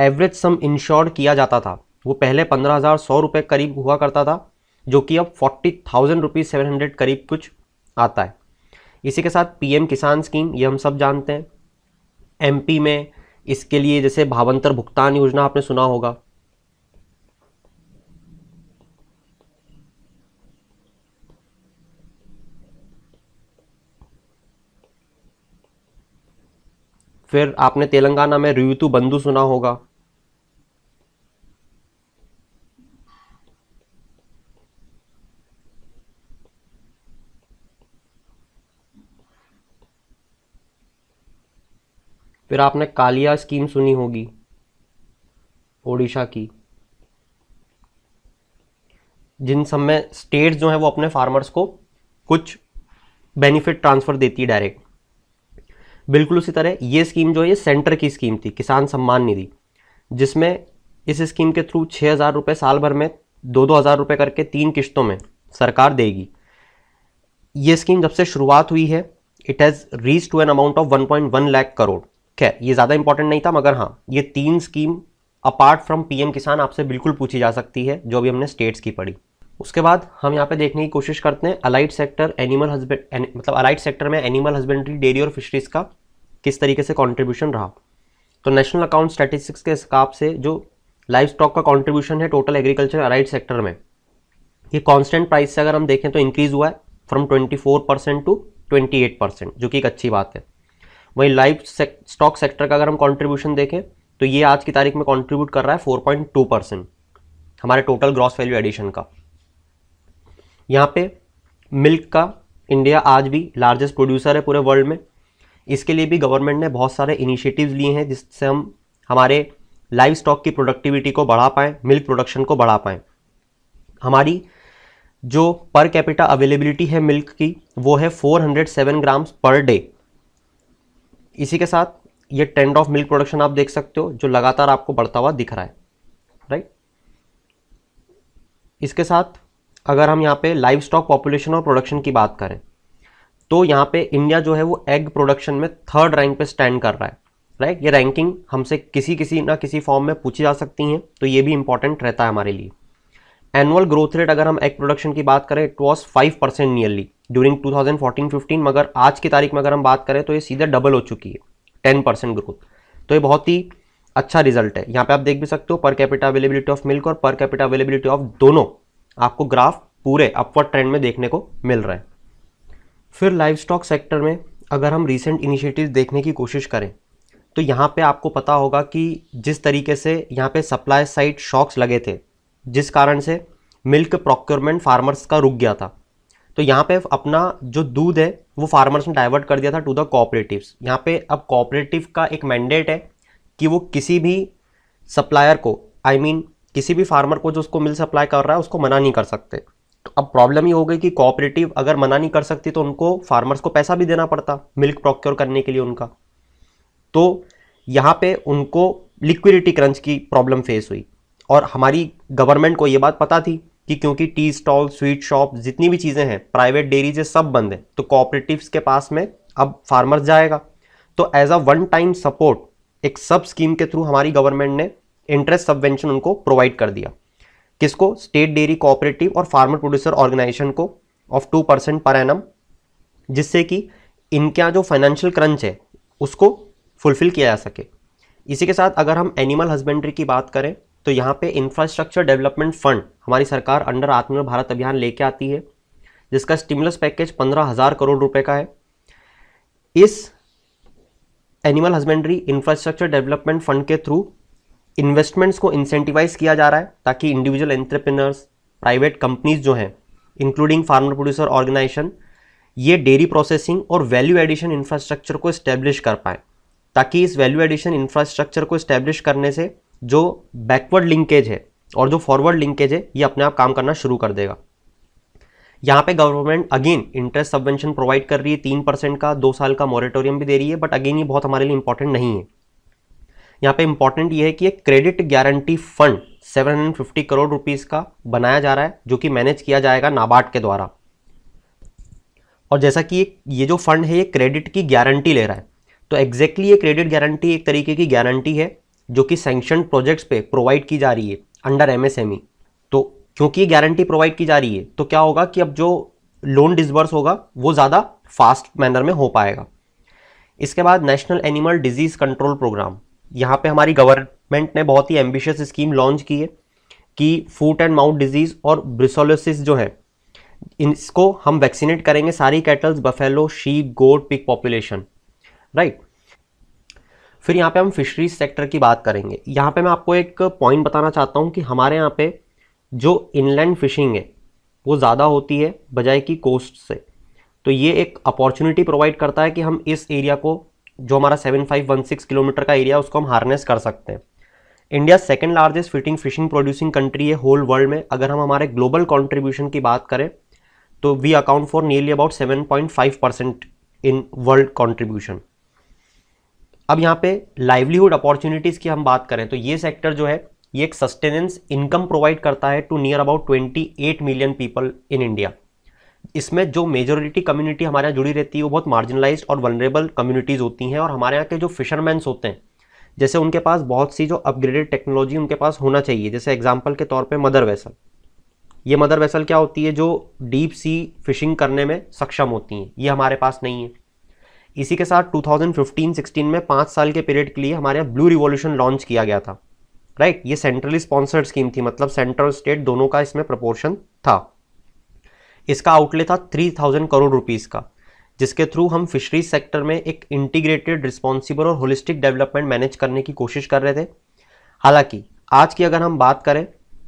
एवरेज सम इंश्योर्ड किया जाता था वो पहले पंद्रह हज़ार सौ रुपये करीब हुआ करता था जो कि अब forty thousand rupees seven hundred करीब कुछ आता है इसी के साथ पीएम किसान स्कीम ये हम सब जानते हैं एमपी में इसके लिए जैसे भावंतर भुगतान योजना आपने सुना होगा फिर आपने तेलंगाना में रिवितु बंधु सुना होगा फिर आपने कालिया स्कीम सुनी होगी ओडिशा की जिन सब में स्टेट्स जो हैं वो अपने फार्मर्स को कुछ बेनिफिट ट्रांसफ़र देती है डायरेक्ट बिल्कुल उसी तरह ये स्कीम जो है ये सेंटर की स्कीम थी किसान सम्मान निधि जिसमें इस स्कीम के थ्रू छः हज़ार रुपये साल भर में दो दो हज़ार रुपये करके तीन किश्तों में सरकार देगी ये स्कीम जब से शुरुआत हुई है it has reach to an amount of 1.1 lakh crore खैर ये ज़्यादा इंपॉर्टेंट नहीं था मगर हाँ ये तीन स्कीम अपार्ट फ्रॉम पीएम किसान आपसे बिल्कुल पूछी जा सकती है जो अभी हमने स्टेट्स की पढ़ी उसके बाद हम यहाँ पे देखने की कोशिश करते हैं अलाइड सेक्टर एनिमल हस्बेंड मतलब अलाइड सेक्टर में एनिमल हस्बेंड्री डेयरी और फिशरीज़ का किस तरीके से कॉन्ट्रीब्यूशन रहा तो नेशनल अकाउंट स्टैटिस्टिक्स के हिसाब से जो लाइफ स्टॉक का कॉन्ट्रीब्यूशन है टोटल एग्रीकल्चर अलाइड सेक्टर में ये कॉन्स्टेंट प्राइस से अगर हम देखें तो इंक्रीज़ हुआ है from twenty percent to twenty percent जो कि एक अच्छी बात है वहीं लाइफ स्टॉक सेक्टर का अगर हम कॉन्ट्रीब्यूशन देखें तो ये आज की तारीख में कॉन्ट्रीब्यूट कर रहा है फोर परसेंट हमारे टोटल ग्रॉस वैल्यू एडिशन का यहाँ पे मिल्क का इंडिया आज भी लार्जेस्ट प्रोड्यूसर है पूरे वर्ल्ड में इसके लिए भी गवर्नमेंट ने बहुत सारे इनिशिएटिव्स लिए हैं जिससे हम हमारे लाइव स्टॉक की प्रोडक्टिविटी को बढ़ा पाएँ मिल्क प्रोडक्शन को बढ़ा पाएँ हमारी जो पर कैपिटा अवेलेबिलिटी है मिल्क की वो है 407 ग्राम्स पर डे इसी के साथ ये ट्रेंड ऑफ मिल्क प्रोडक्शन आप देख सकते हो जो लगातार आपको बढ़ता हुआ दिख रहा है राइट इसके साथ अगर हम यहाँ पे लाइव स्टॉक पॉपुलेशन और प्रोडक्शन की बात करें तो यहाँ पे इंडिया जो है वो एग प्रोडक्शन में थर्ड रैंक पे स्टैंड कर रहा है राइट ये रैंकिंग हमसे किसी किसी ना किसी फॉर्म में पूछी जा सकती हैं तो ये भी इंपॉर्टेंट रहता है हमारे लिए एनुअल ग्रोथ रेट अगर हम एग प्रोडक्शन की बात करें it was five percent nearly during two thousand मगर आज की तारीख में अगर हम बात करें तो ये सीधे डबल हो चुकी है टेन परसेंट ग्रोथ तो ये बहुत ही अच्छा रिजल्ट है यहाँ पे आप देख भी सकते हो per capita availability of milk और पर कैपिटा अवेलेबिलिटी ऑफ दोनों आपको ग्राफ पूरे अपवर्ड ट्रेंड में देखने को मिल रहा है फिर लाइफ स्टॉक सेक्टर में अगर हम रिसेंट इनिशिएटिव देखने की कोशिश करें तो यहाँ पे आपको पता होगा कि जिस तरीके से यहाँ पे सप्लाई साइड शॉक्स लगे थे जिस कारण से मिल्क प्रोक्योरमेंट फार्मर्स का रुक गया था तो यहाँ पे अपना जो दूध है वो फार्मर्स ने डाइवर्ट कर दिया था टू द कोऑपरेटिव यहाँ पे अब कोऑपरेटिव का एक मैंडेट है कि वो किसी भी सप्लायर को आई I मीन mean, किसी भी फार्मर को जो उसको मिल सप्लाई कर रहा है उसको मना नहीं कर सकते तो अब प्रॉब्लम ये हो गई कि कोऑपरेटिव अगर मना नहीं कर सकती तो उनको फार्मर्स को पैसा भी देना पड़ता मिल्क प्रोक्योर करने के लिए उनका तो यहाँ पे उनको लिक्विडिटी क्रंच की प्रॉब्लम फेस हुई और हमारी गवर्नमेंट को ये बात पता थी कि क्योंकि टी स्टॉल स्वीट शॉप जितनी भी चीज़ें हैं प्राइवेट डेरीज सब बंद हैं तो कॉपरेटिव्स के पास में अब फार्मर्स जाएगा तो as a one time support एक सब स्कीम के थ्रू हमारी गवर्नमेंट ने इंटरेस्ट सबवेंशन उनको प्रोवाइड कर दिया किसको स्टेट डेयरी कोऑपरेटिव और फार्मर प्रोड्यूसर ऑर्गेनाइजेशन को of two percent per annum जिससे कि इनके जो फाइनेंशियल क्रंच है उसको फुलफिल किया जा सके इसी के साथ अगर हम एनिमल हस्बेंड्री की बात करें तो यहाँ पे इंफ्रास्ट्रक्चर डेवलपमेंट फंड हमारी सरकार अंडर आत्मनिर्भर भारत अभियान लेके आती है जिसका स्टिमुलस पैकेज पंद्रह हज़ार करोड़ रुपए का है इस animal husbandry infrastructure development fund के थ्रू इन्वेस्टमेंट्स को इंसेंटिवाइज किया जा रहा है ताकि इंडिविजुअल एंटरप्रेनर्स प्राइवेट कंपनीज जो हैं इंक्लूडिंग फार्मर प्रोड्यूसर ऑर्गेनाइजेशन ये डेयरी प्रोसेसिंग और वैल्यू एडिशन इंफ्रास्ट्रक्चर को इस्टेब्लिश कर पाए ताकि इस वैल्यू एडिशन इंफ्रास्ट्रक्चर को इस्टेब्लिश करने से जो बैकवर्ड लिंकेज है और जो फॉरवर्ड लिंकेज है ये अपने आप काम करना शुरू कर देगा यहाँ पे government again interest subvention provide कर रही है तीन परसेंट का दो साल का मॉरेटोरियम भी दे रही है बट अगेन ये बहुत हमारे लिए इंपॉर्टेंट नहीं है यहाँ पे इंपॉर्टेंट ये है कि एक credit guarantee fund 750 crore rupees का बनाया जा रहा है जो कि मैनेज किया जाएगा नाबार्ड के द्वारा और जैसा कि ये जो फंड है ये क्रेडिट की गारंटी ले रहा है तो एग्जैक्टली ये क्रेडिट गारंटी एक तरीके की गारंटी है जो कि सेंक्शन प्रोजेक्ट्स पे प्रोवाइड की जा रही है अंडर एमएसएमई e। तो क्योंकि ये गारंटी प्रोवाइड की जा रही है तो क्या होगा कि अब जो लोन डिसबर्स होगा वो ज़्यादा फास्ट मैनर में हो पाएगा इसके बाद national animal disease control programme यहाँ पे हमारी गवर्नमेंट ने बहुत ही एम्बिशियस स्कीम लॉन्च की है कि फूट एंड माउथ डिजीज़ और ब्रिसोलोसिस जो है इसको हम वैक्सीनेट करेंगे सारी cattles buffalo sheep goat pig population right फिर यहाँ पे हम फिशरीज सेक्टर की बात करेंगे यहाँ पे मैं आपको एक पॉइंट बताना चाहता हूँ कि हमारे यहाँ पे जो इनलैंड फिशिंग है वो ज़्यादा होती है बजाय कि कोस्ट से तो ये एक अपॉर्चुनिटी प्रोवाइड करता है कि हम इस एरिया को जो हमारा 7516 किलोमीटर का एरिया उसको हम हार्नेस कर सकते हैं India second largest fitting fishing producing country है होल वर्ल्ड में अगर हम हमारे ग्लोबल कॉन्ट्रीब्यूशन की बात करें तो we account for nearly about 7.5 percent in world contribution अब यहाँ पे लाइवलीहुड अपॉर्चुनिटीज़ की हम बात करें तो ये सेक्टर जो है ये एक सस्टेनेंस इनकम प्रोवाइड करता है to near about 28 million people in India इसमें जो मेजोरिटी कम्युनिटी हमारे यहाँ जुड़ी रहती है वो बहुत मार्जिनलाइज और वनरेबल कम्युनिटीज़ होती हैं और हमारे यहाँ के जो फिशरमैन होते हैं जैसे उनके पास बहुत सी जो अपग्रेडेड टेक्नोलॉजी उनके पास होना चाहिए जैसे एग्जाम्पल के तौर पर मदर वेसल ये मदर वेसल क्या होती है जो डीप सी फिशिंग करने में सक्षम होती हैं ये हमारे पास नहीं है इसी के साथ 2015-16 में पाँच साल के पीरियड के लिए हमारे यहाँ ब्लू रिवॉल्यूशन लॉन्च किया गया था राइट ये सेंट्रली स्पॉन्सर्ड स्कीम थी मतलब सेंट्रल स्टेट दोनों का इसमें प्रपोर्शन था इसका आउटले था थ्री थाउजेंड करोड़ रुपीज़ का जिसके थ्रू हम फिशरीज सेक्टर में एक इंटीग्रेटेड रिस्पॉन्सिबल और होलिस्टिक डेवलपमेंट मैनेज करने की कोशिश कर रहे थे हालांकि आज की अगर हम बात करें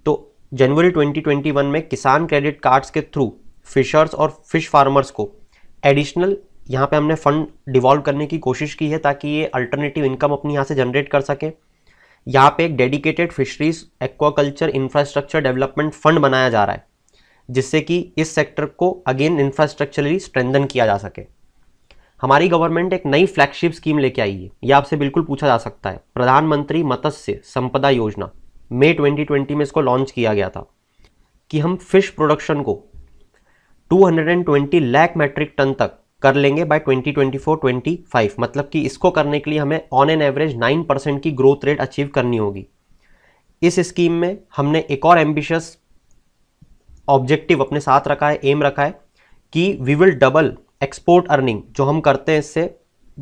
तो जनवरी 2021 में किसान क्रेडिट कार्ड्स के थ्रू फिशर्स और फिश फार्मर्स को एडिशनल यहाँ पे हमने फंड डिवॉल्व करने की कोशिश की है ताकि ये अल्टरनेटिव इनकम अपनी यहाँ से जनरेट कर सकें यहाँ पे एक dedicated fisheries aquaculture infrastructure development fund बनाया जा रहा है जिससे कि इस सेक्टर को अगेन इंफ्रास्ट्रक्चरली स्ट्रेंदन किया जा सके हमारी गवर्नमेंट एक नई फ्लैगशिप स्कीम लेके आई है यह आपसे बिल्कुल पूछा जा सकता है प्रधानमंत्री मत्स्य संपदा योजना मई 2020 में इसको लॉन्च किया गया था कि हम फिश प्रोडक्शन को 220 लाख मैट्रिक टन तक कर लेंगे बाय 2024-25 मतलब कि इसको करने के लिए हमें ऑन एन एवरेज 9 परसेंट की ग्रोथ रेट अचीव करनी होगी इस स्कीम में हमने एक और एम्बिशियस ऑब्जेक्टिव अपने साथ रखा है एम रखा है कि we will double export earning जो हम करते हैं इससे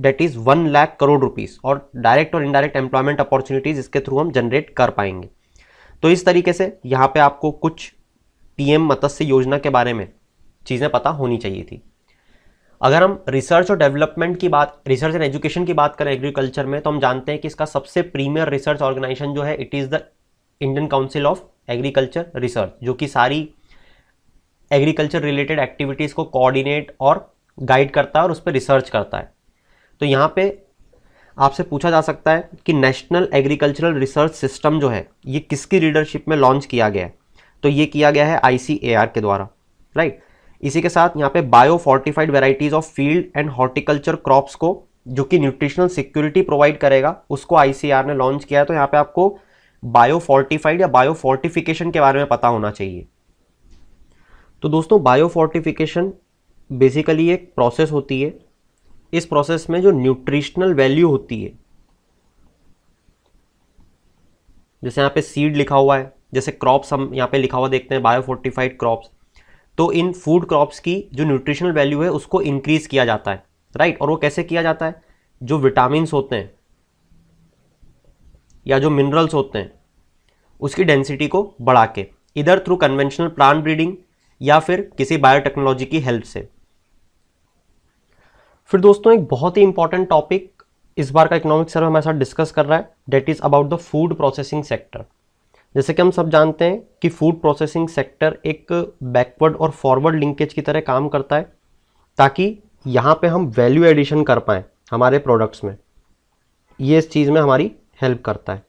that is one lakh crore rupees और डायरेक्ट और इनडायरेक्ट एम्प्लॉयमेंट अपॉर्चुनिटीज़ इसके थ्रू हम जनरेट कर पाएंगे तो इस तरीके से यहाँ पे आपको कुछ पीएम मत्स्य योजना के बारे में चीज़ें पता होनी चाहिए थी अगर हम रिसर्च और डेवलपमेंट की बात रिसर्च एंड एजुकेशन की बात करें एग्रीकल्चर में तो हम जानते हैं कि इसका सबसे प्रीमियर रिसर्च ऑर्गेनाइजेशन जो है it is the Indian council of agriculture research जो कि सारी एग्रीकल्चर रिलेटेड एक्टिविटीज़ को कोऑर्डिनेट और गाइड करता है और उस पर रिसर्च करता है तो यहाँ पे आपसे पूछा जा सकता है कि नेशनल एग्रीकल्चरल रिसर्च सिस्टम जो है ये किसकी लीडरशिप में लॉन्च किया गया है तो ये किया गया है आई के द्वारा राइट इसी के साथ यहाँ पे biofortified varieties of field and horticulture crops को जो कि न्यूट्रिशनल सिक्योरिटी प्रोवाइड करेगा उसको आई ने लॉन्च किया है तो यहाँ पे आपको बायो फोर्टिफाइड या बायो फोर्टिफिकेशन के बारे में पता होना चाहिए तो दोस्तों बायोफोर्टिफिकेशन बेसिकली एक प्रोसेस होती है इस प्रोसेस में जो न्यूट्रिशनल वैल्यू होती है जैसे यहाँ पे सीड लिखा हुआ है जैसे क्रॉप्स हम यहाँ पे लिखा हुआ देखते हैं बायोफोर्टिफाइड क्रॉप्स तो इन फूड क्रॉप्स की जो न्यूट्रिशनल वैल्यू है उसको इंक्रीज किया जाता है राइट और वो कैसे किया जाता है जो विटामिन होते हैं या जो मिनरल्स होते हैं उसकी डेंसिटी को बढ़ा के इधर थ्रू कन्वेंशनल प्लांट ब्रीडिंग या फिर किसी बायोटेक्नोलॉजी की हेल्प से फिर दोस्तों एक बहुत ही इंपॉर्टेंट टॉपिक इस बार का इकोनॉमिक सर्वे हमारे साथ डिस्कस कर रहा है that is about the food processing sector जैसे कि हम सब जानते हैं कि फूड प्रोसेसिंग सेक्टर एक बैकवर्ड और फॉरवर्ड लिंकेज की तरह काम करता है ताकि यहाँ पे हम वैल्यू एडिशन कर पाएँ हमारे प्रोडक्ट्स में ये इस चीज़ में हमारी हेल्प करता है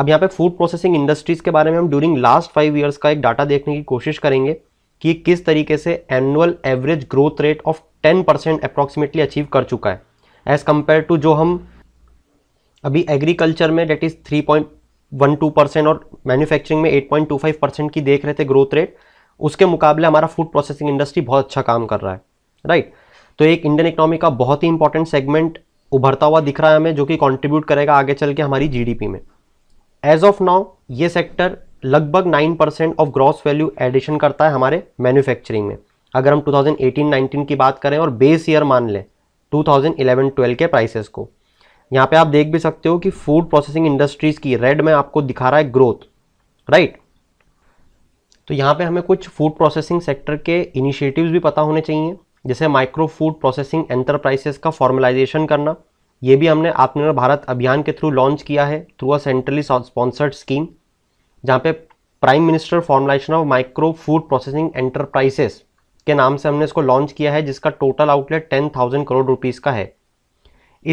अब यहाँ पे फूड प्रोसेसिंग इंडस्ट्रीज़ के बारे में हम ड्यूरिंग लास्ट फाइव ईयर्स का एक डाटा देखने की कोशिश करेंगे कि किस तरीके से annual average growth rate of ten percent approximately achieve कर चुका है एज़ कम्पेयर टू जो हम अभी एग्रीकल्चर में that is three point one two percent और मैन्युफैक्चरिंग में eight point two five percent की देख रहे थे ग्रोथ रेट उसके मुकाबले हमारा फूड प्रोसेसिंग इंडस्ट्री बहुत अच्छा काम कर रहा है राइट right? तो एक इंडियन इकोनॉमी का बहुत ही इंपॉर्टेंट सेगमेंट उभरता हुआ दिख रहा है हमें जो कि कॉन्ट्रीब्यूट करेगा आगे चल के हमारी जीडीपी में एज ऑफ नाउ ये सेक्टर लगभग 9 percent of gross value addition करता है हमारे मैन्युफैक्चरिंग में अगर हम 2018-19 की बात करें और बेस ईयर मान लें 2011-12 के प्राइसेस को यहाँ पे आप देख भी सकते हो कि फूड प्रोसेसिंग इंडस्ट्रीज़ की रेड में आपको दिखा रहा है ग्रोथ राइट तो यहाँ पे हमें कुछ फूड प्रोसेसिंग सेक्टर के इनिशिएटिव्स भी पता होने चाहिए जैसे माइक्रो फूड प्रोसेसिंग एंटरप्राइजेस का फॉर्मलाइजेशन करना ये भी हमने आत्मनिर्भर भारत अभियान के थ्रू लॉन्च किया है through a centrally sponsored scheme जहाँ पे prime minister formalisation of micro food processing enterprises के नाम से हमने इसको लॉन्च किया है जिसका total outlet ten thousand crore rupees का है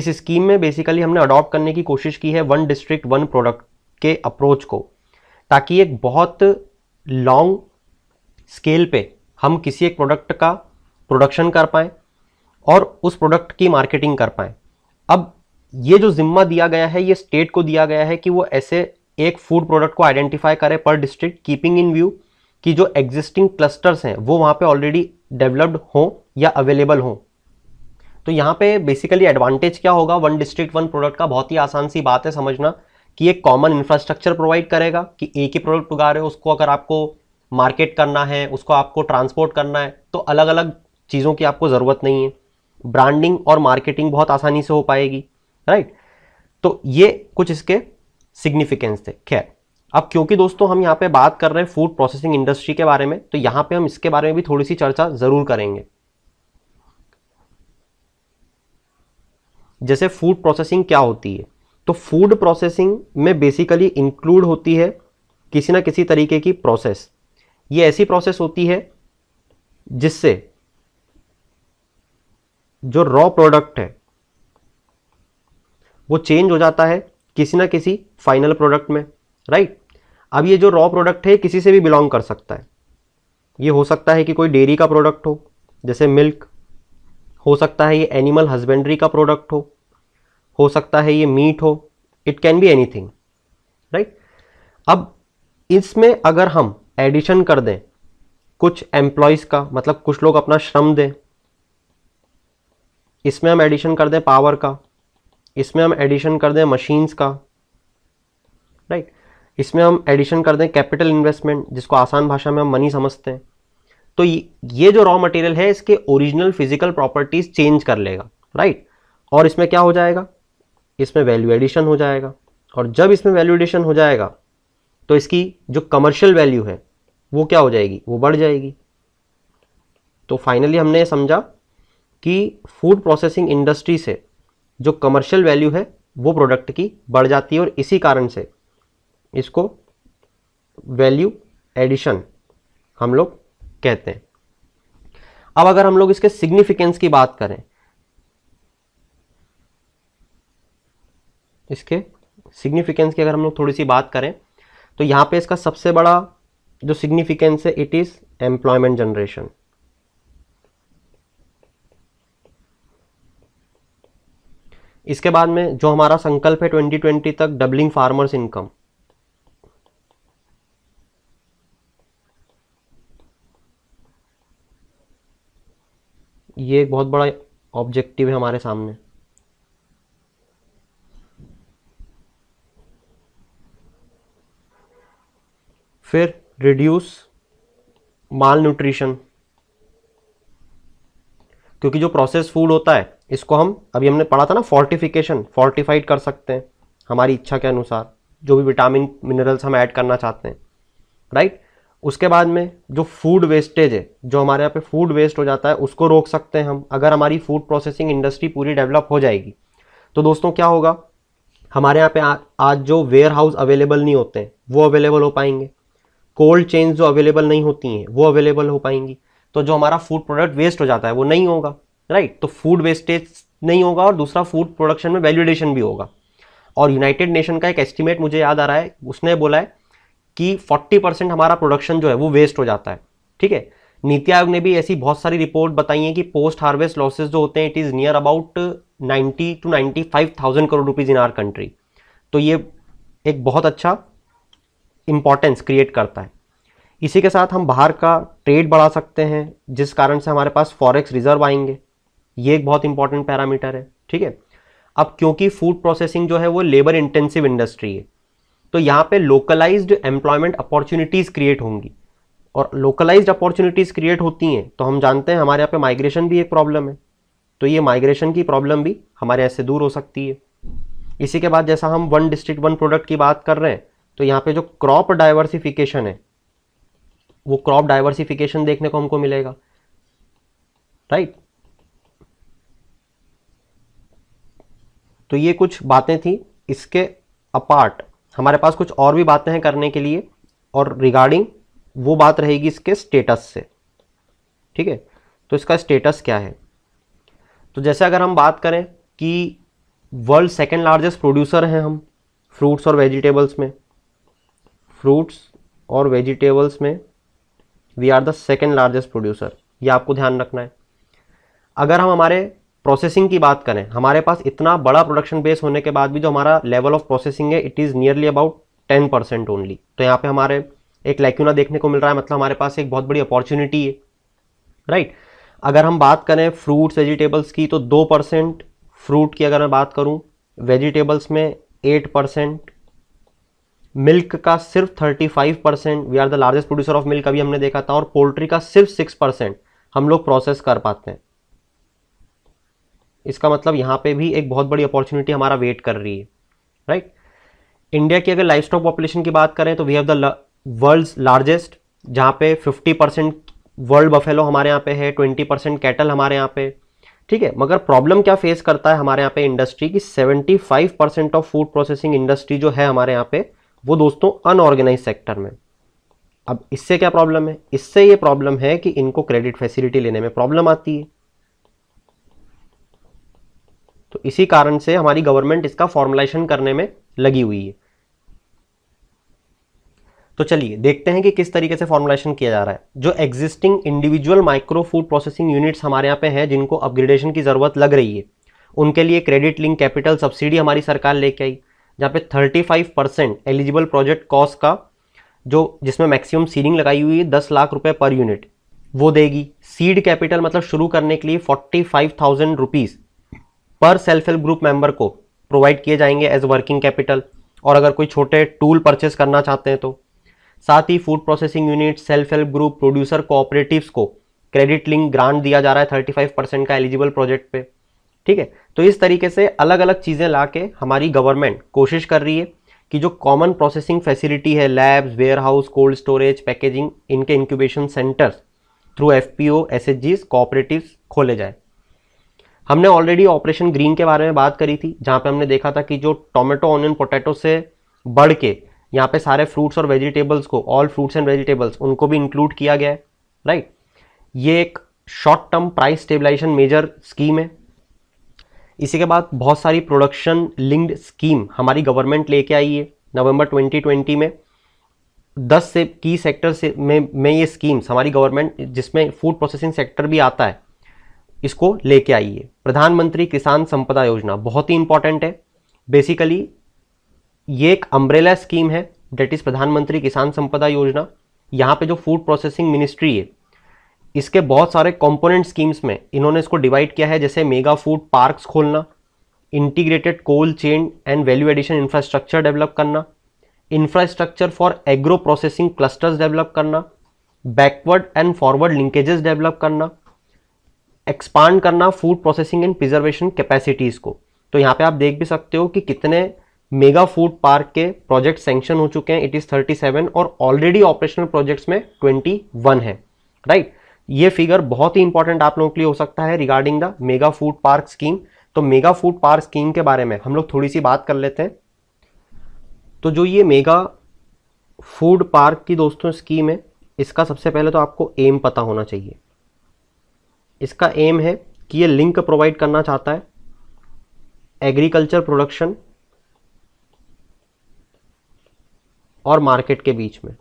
इस स्कीम में बेसिकली हमने अडॉप्ट करने की कोशिश की है वन डिस्ट्रिक्ट वन प्रोडक्ट के अप्रोच को ताकि एक बहुत लॉन्ग स्केल पे हम किसी एक प्रोडक्ट का प्रोडक्शन कर पाएँ और उस प्रोडक्ट की मार्केटिंग कर पाएँ अब ये जो जिम्मा दिया गया है ये स्टेट को दिया गया है कि वो ऐसे एक फूड प्रोडक्ट को आइडेंटिफाई करे पर डिस्ट्रिक्ट कीपिंग इन व्यू कि जो एग्जिस्टिंग क्लस्टर्स हैं वो वहाँ पे ऑलरेडी डेवलप्ड हों या अवेलेबल हों तो यहाँ पे बेसिकली एडवांटेज क्या होगा वन डिस्ट्रिक्ट वन प्रोडक्ट का बहुत ही आसान सी बात है समझना कि एक कॉमन इंफ्रास्ट्रक्चर प्रोवाइड करेगा कि एक ही प्रोडक्ट उगा रहे हो उसको अगर आपको मार्केट करना है उसको आपको ट्रांसपोर्ट करना है तो अलग अलग चीज़ों की आपको ज़रूरत नहीं है ब्रांडिंग और मार्केटिंग बहुत आसानी से हो पाएगी राइट तो ये कुछ इसके सिग्निफिकेंस थे खैर अब क्योंकि दोस्तों हम यहाँ पे बात कर रहे हैं फूड प्रोसेसिंग इंडस्ट्री के बारे में तो यहाँ पे हम इसके बारे में भी थोड़ी सी चर्चा ज़रूर करेंगे जैसे फूड प्रोसेसिंग क्या होती है तो फूड प्रोसेसिंग में बेसिकली इंक्लूड होती है किसी ना किसी तरीके की प्रोसेस ये ऐसी प्रोसेस होती है जिससे जो रॉ प्रोडक्ट है वो चेंज हो जाता है किसी ना किसी फाइनल प्रोडक्ट में राइट अब ये जो रॉ प्रोडक्ट है किसी से भी बिलोंग कर सकता है ये हो सकता है कि कोई डेयरी का प्रोडक्ट हो जैसे मिल्क हो सकता है ये एनिमल हस्बेंड्री का प्रोडक्ट हो हो सकता है ये मीट हो it can be anything right अब इसमें अगर हम एडिशन कर दें कुछ एम्प्लॉयज़ का मतलब कुछ लोग अपना श्रम दें इसमें हम एडिशन कर दें पावर का इसमें हम एडिशन कर दें मशीन्स का राइट इसमें हम एडिशन कर दें कैपिटल इन्वेस्टमेंट जिसको आसान भाषा में हम मनी समझते हैं तो ये जो रॉ मटेरियल है इसके ओरिजिनल फिजिकल प्रॉपर्टीज चेंज कर लेगा राइट और इसमें क्या हो जाएगा इसमें वैल्यू एडिशन हो जाएगा और जब इसमें वैल्यू एडिशन हो जाएगा तो इसकी जो कमर्शियल वैल्यू है वो क्या हो जाएगी वो बढ़ जाएगी तो फाइनली हमने समझा कि फूड प्रोसेसिंग इंडस्ट्री से जो कमर्शियल वैल्यू है वो प्रोडक्ट की बढ़ जाती है और इसी कारण से इसको वैल्यू एडिशन हम लोग कहते हैं अब अगर हम लोग इसके सिग्निफिकेंस की बात करें इसके सिग्निफिकेंस की अगर हम लोग थोड़ी सी बात करें तो यहाँ पे इसका सबसे बड़ा जो सिग्निफिकेंस है इट इज़ एम्प्लॉयमेंट जनरेशन इसके बाद में जो हमारा संकल्प है 2020 तक डबलिंग फार्मर्स इनकम ये एक बहुत बड़ा ऑब्जेक्टिव है हमारे सामने फिर रिड्यूस माल न्यूट्रिशन क्योंकि जो प्रोसेस फूड होता है इसको हम अभी हमने पढ़ा था ना फोर्टिफिकेशन फोर्टिफाइड कर सकते हैं हमारी इच्छा के अनुसार जो भी विटामिन मिनरल्स हम ऐड करना चाहते हैं राइट उसके बाद में जो फूड वेस्टेज है जो हमारे यहाँ पे फूड वेस्ट हो जाता है उसको रोक सकते हैं हम अगर हमारी फूड प्रोसेसिंग इंडस्ट्री पूरी डेवलप हो जाएगी तो दोस्तों क्या होगा हमारे यहाँ पे आ, आज जो वेयर हाउस अवेलेबल नहीं होते हैं वो अवेलेबल हो पाएंगे कोल्ड चेन्स जो अवेलेबल नहीं होती हैं वो अवेलेबल हो पाएंगी तो जो हमारा फूड प्रोडक्ट वेस्ट हो जाता है वो नहीं होगा राइट तो फूड वेस्टेज नहीं होगा और दूसरा फूड प्रोडक्शन में वैल्यूडेशन भी होगा और यूनाइटेड नेशन का एक एस्टिमेट मुझे याद आ रहा है उसने बोला है कि 40 परसेंट हमारा प्रोडक्शन जो है वो वेस्ट हो जाता है ठीक है नीति आयोग ने भी ऐसी बहुत सारी रिपोर्ट बताई है कि पोस्ट हार्वेस्ट लॉसेज जो होते हैं it is near about 90 two thousand crore rupees in our country तो ये एक बहुत अच्छा इंपॉर्टेंस क्रिएट करता है इसी के साथ हम बाहर का ट्रेड बढ़ा सकते हैं जिस कारण से हमारे पास फॉरेक्स रिजर्व आएंगे ये एक बहुत इंपॉर्टेंट पैरामीटर है ठीक है अब क्योंकि फूड प्रोसेसिंग जो है वो लेबर इंटेंसिव इंडस्ट्री है तो यहाँ पे लोकलाइज्ड एम्प्लॉयमेंट अपॉर्चुनिटीज़ क्रिएट होंगी और लोकलाइज्ड अपॉर्चुनिटीज़ क्रिएट होती हैं तो हम जानते हैं हमारे यहाँ पे माइग्रेशन भी एक प्रॉब्लम है तो ये माइग्रेशन की प्रॉब्लम भी हमारे यहाँ से दूर हो सकती है इसी के बाद जैसा हम वन डिस्ट्रिक्ट वन प्रोडक्ट की बात कर रहे हैं तो यहाँ पे जो क्रॉप डाइवर्सिफिकेशन है वो क्रॉप डाइवर्सिफिकेशन देखने को हमको मिलेगा राइट right? तो ये कुछ बातें थी इसके अपार्ट हमारे पास कुछ और भी बातें हैं करने के लिए और रिगार्डिंग वो बात रहेगी इसके स्टेटस से ठीक है तो इसका स्टेटस क्या है तो जैसे अगर हम बात करें कि वर्ल्ड सेकेंड लार्जेस्ट प्रोड्यूसर हैं हम फ्रूट्स और वेजिटेबल्स में फ्रूट्स और वेजिटेबल्स में we are the second largest producer ये आपको ध्यान रखना है अगर हम हमारे प्रोसेसिंग की बात करें हमारे पास इतना बड़ा प्रोडक्शन बेस होने के बाद भी जो हमारा लेवल ऑफ प्रोसेसिंग है it is nearly about ten percent only तो यहाँ पे हमारे एक लैक्यूना देखने को मिल रहा है मतलब हमारे पास एक बहुत बड़ी अपॉर्चुनिटी है राइट right? अगर हम बात करें फ्रूट्स वेजिटेबल्स की तो दो परसेंट फ्रूट की अगर मैं बात करूँ वेजिटेबल्स में एट परसेंट मिल्क का सिर्फ thirty five percent we are the largest producer of milk अभी हमने देखा था और पोल्ट्री का सिर्फ सिक्स परसेंट हम लोग प्रोसेस कर पाते हैं इसका मतलब यहाँ पे भी एक बहुत बड़ी अपॉर्चुनिटी हमारा वेट कर रही है राइट इंडिया की अगर लाइफ स्टॉक पॉपुलेशन की बात करें तो we have the world's largest जहाँ पे 50 परसेंट वर्ल्ड बफेलो हमारे यहाँ पे है 20 परसेंट कैटल हमारे यहाँ पे ठीक है मगर प्रॉब्लम क्या फेस करता है हमारे यहाँ पे इंडस्ट्री की 75 percent of food processing industry जो है हमारे यहाँ पे वो दोस्तों अनऑर्गेनाइज सेक्टर में अब इससे क्या प्रॉब्लम है इससे ये प्रॉब्लम है कि इनको क्रेडिट फैसिलिटी लेने में प्रॉब्लम आती है तो इसी कारण से हमारी गवर्नमेंट इसका फॉर्मुलाइजेशन करने में लगी हुई है तो चलिए देखते हैं कि किस तरीके से फॉर्मुलेशन किया जा रहा है जो existing individual micro food processing units हमारे यहाँ पे हैं जिनको अपग्रेडेशन की ज़रूरत लग रही है उनके लिए क्रेडिट लिंक कैपिटल सब्सिडी हमारी सरकार लेके आई जहाँ पे 35 परसेंट एलिजिबल प्रोजेक्ट कॉस्ट का जो जिसमें मैक्सिमम सीलिंग लगाई हुई है दस लाख रुपये पर यूनिट वो देगी सीड कैपिटल मतलब शुरू करने के लिए forty five thousand rupees per self help group member को प्रोवाइड किए जाएंगे एज वर्किंग कैपिटल और अगर कोई छोटे टूल परचेस करना चाहते हैं तो साथ ही food processing unit self help group producer cooperatives को क्रेडिट लिंक ग्रांट दिया जा रहा है थर्टी फाइव परसेंट का एलिजिबल प्रोजेक्ट पर ठीक है तो इस तरीके से अलग अलग चीज़ें ला के हमारी गवर्नमेंट कोशिश कर रही है कि जो कॉमन प्रोसेसिंग फैसिलिटी है labs warehouse cold storage packaging इनके incubation centres through F P O S H Gs खोले जाए हमने ऑलरेडी ऑपरेशन ग्रीन के बारे में बात करी थी जहाँ पे हमने देखा था कि जो टोमेटो ऑनियन पोटैटो से बढ़ के यहाँ पे सारे फ्रूट्स और वेजिटेबल्स को ऑल फ्रूट्स एंड वेजिटेबल्स उनको भी इंक्लूड किया गया है राइट ये एक short term price stabilisation measure scheme है इसी के बाद बहुत सारी प्रोडक्शन लिंक्ड स्कीम हमारी गवर्नमेंट लेके आई है नवंबर 2020 में 10 से की सेक्टर से में में ये स्कीम्स हमारी गवर्नमेंट जिसमें फूड प्रोसेसिंग सेक्टर भी आता है इसको लेके आइए प्रधानमंत्री किसान संपदा योजना बहुत ही इंपॉर्टेंट है बेसिकली ये एक अम्ब्रेला स्कीम है डेट इज़ प्रधानमंत्री किसान संपदा योजना यहाँ पे जो फूड प्रोसेसिंग मिनिस्ट्री है इसके बहुत सारे कंपोनेंट स्कीम्स में इन्होंने इसको डिवाइड किया है जैसे मेगा फूड पार्क्स खोलना integrated cold chain and value addition infrastructure develop करना infrastructure for agro processing clusters develop करना backward and forward linkages develop करना एक्सपांड करना food processing and preservation capacities को तो यहाँ पे आप देख भी सकते हो कि कितने मेगा फूड पार्क के प्रोजेक्ट सेंक्शन हो चुके हैं इट इज़ 37 और ऑलरेडी ऑपरेशनल प्रोजेक्ट्स में 21 है राइट right? ये फिगर बहुत ही इंपॉर्टेंट आप लोगों के लिए हो सकता है regarding the mega food park scheme तो मेगा फूड पार्क स्कीम के बारे में हम लोग थोड़ी सी बात कर लेते हैं तो जो ये मेगा फूड पार्क की दोस्तों स्कीम है इसका सबसे पहले तो आपको एम पता होना चाहिए इसका एम है कि ये लिंक प्रोवाइड करना चाहता है एग्रीकल्चर प्रोडक्शन और मार्केट के बीच में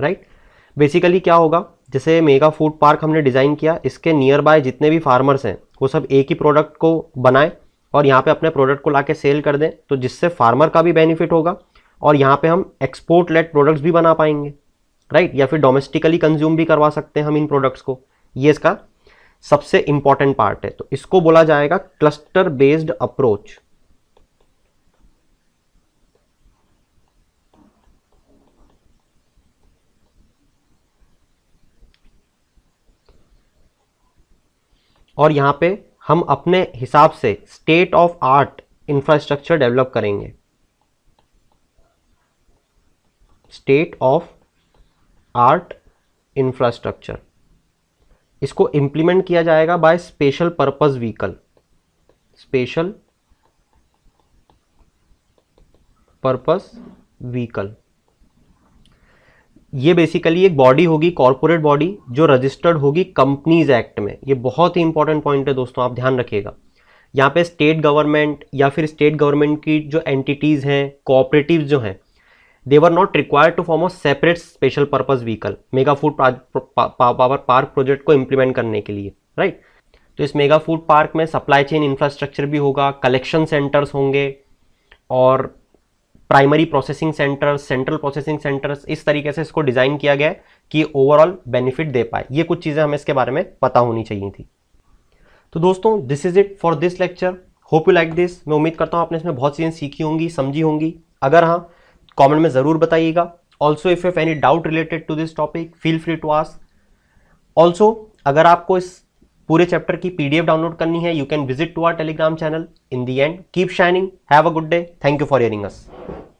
राइट right? बेसिकली क्या होगा जैसे मेगा फूड पार्क हमने डिज़ाइन किया इसके नियर बाय जितने भी फार्मर्स हैं वो सब एक ही प्रोडक्ट को बनाए और यहाँ पे अपने प्रोडक्ट को लाके सेल कर दें तो जिससे फार्मर का भी बेनिफिट होगा और यहाँ पे हम एक्सपोर्ट लेट प्रोडक्ट्स भी बना पाएंगे राइट right? या फिर डोमेस्टिकली कंज्यूम भी करवा सकते हैं हम इन प्रोडक्ट्स को ये इसका सबसे इंपॉर्टेंट पार्ट है तो इसको बोला जाएगा क्लस्टर बेस्ड अप्रोच और यहां पे हम अपने हिसाब से state of art infrastructure develop करेंगे स्टेट ऑफ आर्ट इंफ्रास्ट्रक्चर इसको इंप्लीमेंट किया जाएगा by special purpose vehicle special purpose vehicle ये बेसिकली एक बॉडी होगी कॉरपोरेट बॉडी जो रजिस्टर्ड होगी कंपनीज एक्ट में ये बहुत ही इंपॉर्टेंट पॉइंट है दोस्तों आप ध्यान रखिएगा यहाँ पे स्टेट गवर्नमेंट या फिर स्टेट गवर्नमेंट की जो एंटिटीज़ हैं कोऑपरेटिव जो हैं they were not required to form a separate special purpose vehicle mega food power park project को इम्प्लीमेंट करने के लिए राइट तो इस मेगा फूड पार्क में सप्लाई चेन इंफ्रास्ट्रक्चर भी होगा कलेक्शन सेंटर्स होंगे और primary processing centres central processing centres इस तरीके से इसको डिज़ाइन किया गया है कि ओवरऑल बेनिफिट दे पाए ये कुछ चीज़ें हमें इसके बारे में पता होनी चाहिए थी तो दोस्तों this is it for this lecture hope you like this मैं उम्मीद करता हूँ आपने इसमें बहुत चीज़ें सीखी होंगी समझी होंगी अगर हाँ कमेंट में ज़रूर बताइएगा also if if any doubt related to this topic feel free to ask also अगर आपको इस पूरे चैप्टर की पीडीएफ डाउनलोड करनी है you can visit to our Telegram channel in the and keep shining have a good day thank you for hearing us